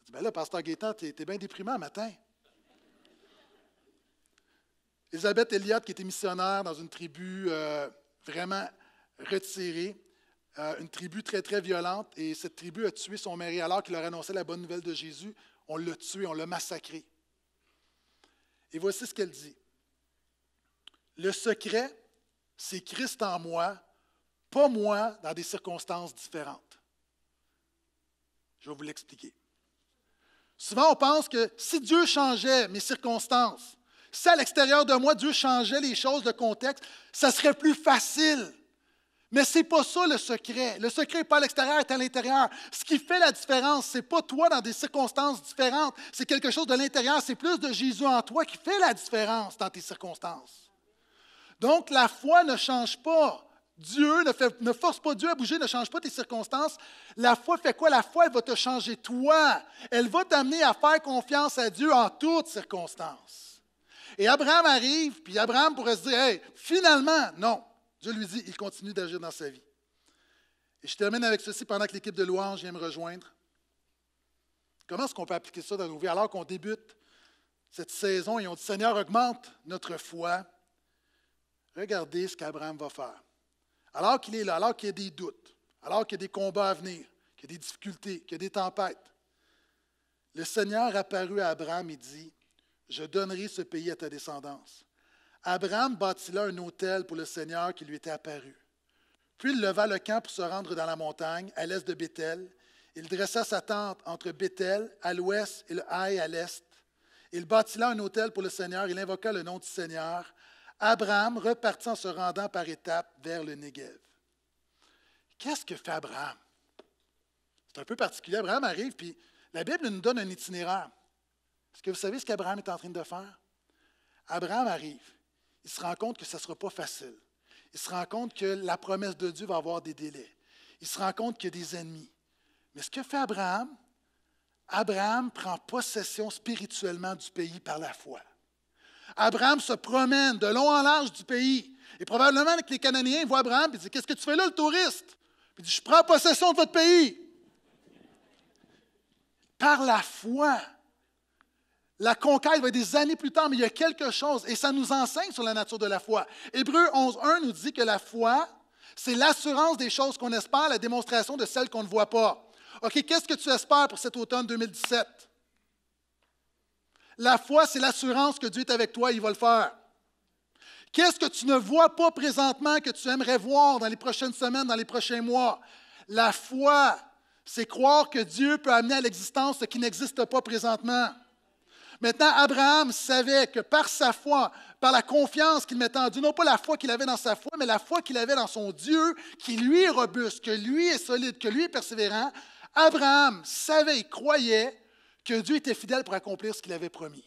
Je dis, ben là, pasteur Gaétan, tu bien déprimant matin. Elisabeth Elliott, qui était missionnaire dans une tribu euh, vraiment retirée, euh, une tribu très, très violente, et cette tribu a tué son mari alors qu'il leur annonçait la bonne nouvelle de Jésus. On l'a tué, on l'a massacré. Et voici ce qu'elle dit. Le secret, c'est Christ en moi pas moi, dans des circonstances différentes. Je vais vous l'expliquer. Souvent, on pense que si Dieu changeait mes circonstances, si à l'extérieur de moi, Dieu changeait les choses, de contexte, ça serait plus facile. Mais ce n'est pas ça le secret. Le secret n'est pas à l'extérieur, est à l'intérieur. Ce qui fait la différence, ce n'est pas toi dans des circonstances différentes, c'est quelque chose de l'intérieur, c'est plus de Jésus en toi qui fait la différence dans tes circonstances. Donc la foi ne change pas. Dieu, ne, force pas Dieu à bouger, ne change pas tes circonstances. La foi fait quoi? La foi, elle va te changer toi. Elle va t'amener à faire confiance à Dieu en toutes circonstances. Et Abraham arrive, puis Abraham pourrait se dire, hey, finalement, non. Dieu lui dit, il continue d'agir dans sa vie. Et je termine avec ceci pendant que l'équipe de louange vient me rejoindre. Comment est-ce qu'on peut appliquer ça dans nos vies alors qu'on débute cette saison et on dit, Seigneur, augmente notre foi. Regardez ce qu'Abraham va faire alors qu'il est là, alors qu'il y a des doutes, alors qu'il y a des combats à venir, qu'il y a des difficultés, qu'il y a des tempêtes, le Seigneur apparut à Abraham et dit, Je donnerai ce pays à ta descendance. Abraham bâtit là un hôtel pour le Seigneur qui lui était apparu. Puis il leva le camp pour se rendre dans la montagne, à l'est de Bethel. Il dressa sa tente entre Bethel, à l'ouest, et le Haï à l'est. Il bâtit là un hôtel pour le Seigneur. Il invoqua le nom du Seigneur. Abraham repartit en se rendant par étapes vers le Negev. Qu'est-ce que fait Abraham? C'est un peu particulier. Abraham arrive, puis la Bible nous donne un itinéraire. Est-ce que vous savez ce qu'Abraham est en train de faire? Abraham arrive. Il se rend compte que ce ne sera pas facile. Il se rend compte que la promesse de Dieu va avoir des délais. Il se rend compte qu'il y a des ennemis. Mais ce que fait Abraham? Abraham prend possession spirituellement du pays par la foi. Abraham se promène de long en large du pays. Et probablement que les Cananéens voient Abraham et disent Qu'est-ce que tu fais là, le touriste Puis il dit Je prends possession de votre pays. Par la foi, la conquête va être des années plus tard, mais il y a quelque chose, et ça nous enseigne sur la nature de la foi. Hébreu 11.1 nous dit que la foi, c'est l'assurance des choses qu'on espère, la démonstration de celles qu'on ne voit pas. OK, qu'est-ce que tu espères pour cet automne 2017? La foi, c'est l'assurance que Dieu est avec toi, il va le faire. Qu'est-ce que tu ne vois pas présentement que tu aimerais voir dans les prochaines semaines, dans les prochains mois? La foi, c'est croire que Dieu peut amener à l'existence ce qui n'existe pas présentement. Maintenant, Abraham savait que par sa foi, par la confiance qu'il mettait en Dieu, non pas la foi qu'il avait dans sa foi, mais la foi qu'il avait dans son Dieu, qui lui est robuste, que lui est solide, que lui est persévérant, Abraham savait et croyait que Dieu était fidèle pour accomplir ce qu'il avait promis.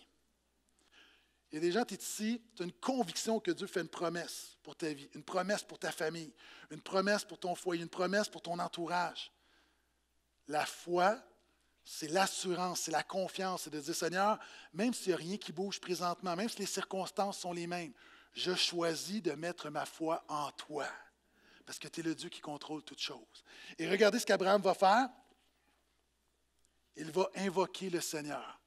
Il y a des gens, tu es ici, tu as une conviction que Dieu fait une promesse pour ta vie, une promesse pour ta famille, une promesse pour ton foyer, une promesse pour ton entourage. La foi, c'est l'assurance, c'est la confiance, c'est de dire, Seigneur, même s'il n'y a rien qui bouge présentement, même si les circonstances sont les mêmes, je choisis de mettre ma foi en toi, parce que tu es le Dieu qui contrôle toutes choses. Et regardez ce qu'Abraham va faire. Il va invoquer le Seigneur.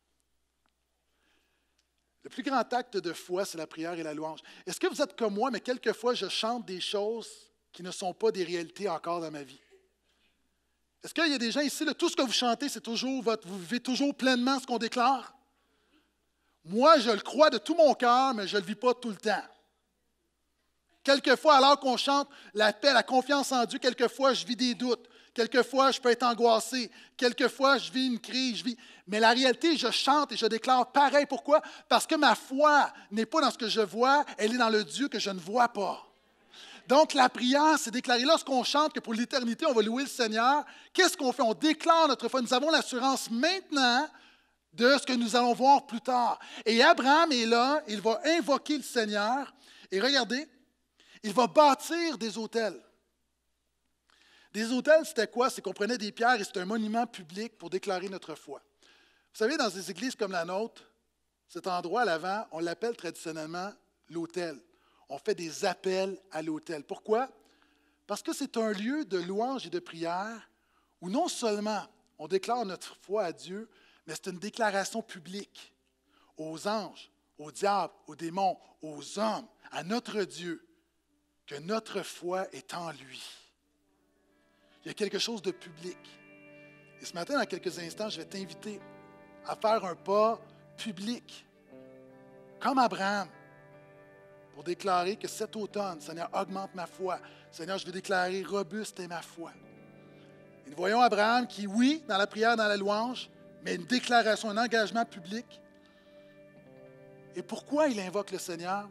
Le plus grand acte de foi, c'est la prière et la louange. Est-ce que vous êtes comme moi, mais quelquefois je chante des choses qui ne sont pas des réalités encore dans ma vie? Est-ce qu'il y a des gens ici, tout ce que vous chantez, c'est toujours votre. Vous vivez toujours pleinement ce qu'on déclare? Moi, je le crois de tout mon cœur, mais je ne le vis pas tout le temps. Quelquefois, alors qu'on chante la paix, la confiance en Dieu, quelquefois, je vis des doutes. Quelquefois, je peux être angoissé. Quelquefois, je vis une crise. Je vis... Mais la réalité, je chante et je déclare pareil. Pourquoi? Parce que ma foi n'est pas dans ce que je vois, elle est dans le Dieu que je ne vois pas. Donc, la prière, c'est déclarer lorsqu'on chante que pour l'éternité, on va louer le Seigneur. Qu'est-ce qu'on fait? On déclare notre foi. Nous avons l'assurance maintenant de ce que nous allons voir plus tard. Et Abraham est là, il va invoquer le Seigneur. Et regardez, il va bâtir des hôtels. Des autels, c'était quoi? C'est qu'on prenait des pierres et c'était un monument public pour déclarer notre foi. Vous savez, dans des églises comme la nôtre, cet endroit à l'avant, on l'appelle traditionnellement l'autel. On fait des appels à l'autel. Pourquoi? Parce que c'est un lieu de louange et de prière où non seulement on déclare notre foi à Dieu, mais c'est une déclaration publique aux anges, aux diables, aux démons, aux hommes, à notre Dieu, que notre foi est en lui. Il y a quelque chose de public. Et ce matin, dans quelques instants, je vais t'inviter à faire un pas public, comme Abraham, pour déclarer que cet automne, Seigneur, augmente ma foi. Seigneur, je vais déclarer robuste est ma foi. Et nous voyons Abraham qui, oui, dans la prière, dans la louange, mais une déclaration, un engagement public. Et pourquoi il invoque le Seigneur?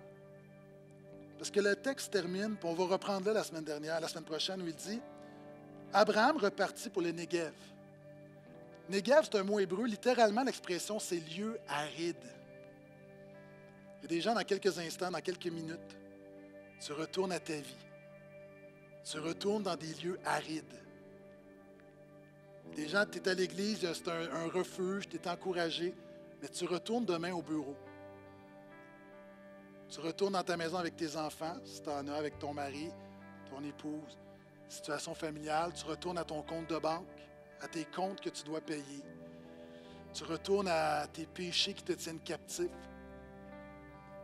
Parce que le texte termine, puis on va reprendre là la semaine dernière, la semaine prochaine, où il dit Abraham repartit pour le Négev. Négev, c'est un mot hébreu, littéralement l'expression c'est lieu aride. Il y a des gens dans quelques instants, dans quelques minutes, tu retournes à ta vie. Tu retournes dans des lieux arides. Des gens, tu es à l'église, c'est un, un, refuge, tu es encouragé, mais tu retournes demain au bureau. Tu retournes dans ta maison avec tes enfants, si tu en as, avec ton mari, ton épouse situation familiale, tu retournes à ton compte de banque, à tes comptes que tu dois payer. Tu retournes à tes péchés qui te tiennent captif.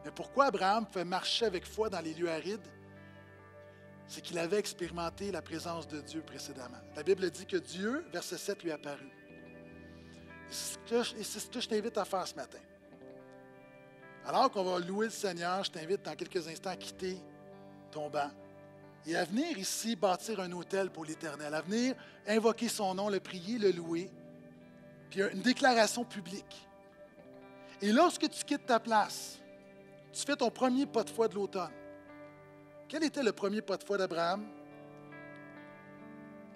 Mais pourquoi Abraham fait marcher avec foi dans les lieux arides? C'est qu'il avait expérimenté la présence de Dieu précédemment. La Bible dit que Dieu, verset 7, lui apparut. Et c'est ce que je t'invite à faire ce matin. Alors qu'on va louer le Seigneur, je t'invite dans quelques instants à quitter ton banc et à venir ici bâtir un hôtel pour l'Éternel, à venir invoquer son nom, le prier, le louer, puis une déclaration publique. Et lorsque tu quittes ta place, tu fais ton premier pas de foi de l'automne. Quel était le premier pas de foi d'Abraham?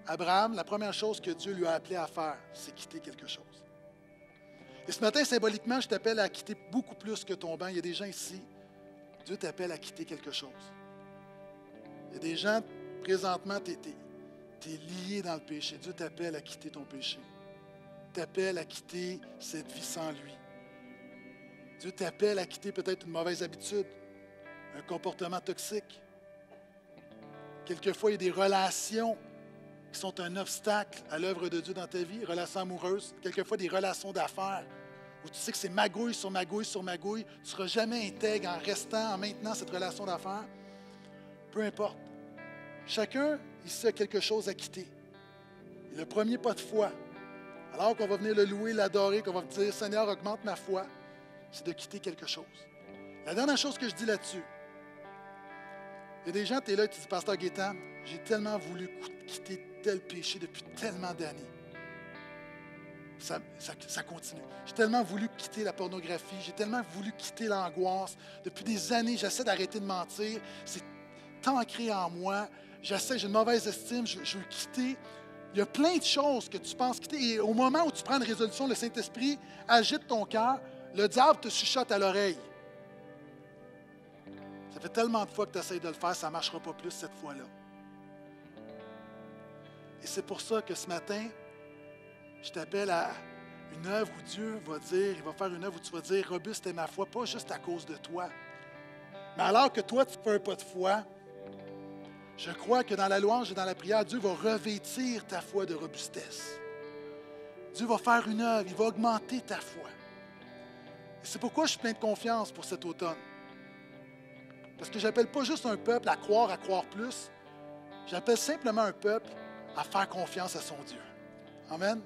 Abraham, la première chose que Dieu lui a appelé à faire, c'est quitter quelque chose. Et ce matin, symboliquement, je t'appelle à quitter beaucoup plus que ton banc. Il y a des gens ici, Dieu t'appelle à quitter quelque chose. Il y a des gens, présentement, tu es, lié dans le péché. Dieu t'appelle à quitter ton péché. T'appelle à quitter cette vie sans lui. Dieu t'appelle à quitter peut-être une mauvaise habitude, un comportement toxique. Quelquefois, il y a des relations qui sont un obstacle à l'œuvre de Dieu dans ta vie, relations amoureuses, quelquefois des relations d'affaires, où tu sais que c'est magouille sur magouille sur magouille, tu ne seras jamais intègre en restant, en maintenant cette relation d'affaires peu importe. Chacun ici a quelque chose à quitter. Et le premier pas de foi, alors qu'on va venir le louer, l'adorer, qu'on va dire Seigneur, augmente ma foi, c'est de quitter quelque chose. La dernière chose que je dis là-dessus, il y a des gens, tu es là et tu dis Pasteur Gaétan, j'ai tellement voulu quitter tel péché depuis tellement d'années. Ça, ça, continue. J'ai tellement voulu quitter la pornographie, j'ai tellement voulu quitter l'angoisse. Depuis des années, j'essaie d'arrêter de mentir. C'est tant en moi. J'essaie, j'ai une mauvaise estime, je, veux quitter. Il y a plein de choses que tu penses quitter. Et au moment où tu prends une résolution, le Saint-Esprit agite ton cœur, le diable te chuchote à l'oreille. Ça fait tellement de fois que tu essaies de le faire, ça ne marchera pas plus cette fois-là. Et c'est pour ça que ce matin, je t'appelle à une œuvre où Dieu va dire, il va faire une œuvre où tu vas dire, robuste est ma foi, pas juste à cause de toi. Mais alors que toi, tu fais un pas de foi, je crois que dans la louange et dans la prière, Dieu va revêtir ta foi de robustesse. Dieu va faire une œuvre, il va augmenter ta foi. C'est pourquoi je suis plein de confiance pour cet automne. Parce que j'appelle pas juste un peuple à croire, à croire plus. J'appelle simplement un peuple à faire confiance à son Dieu. Amen.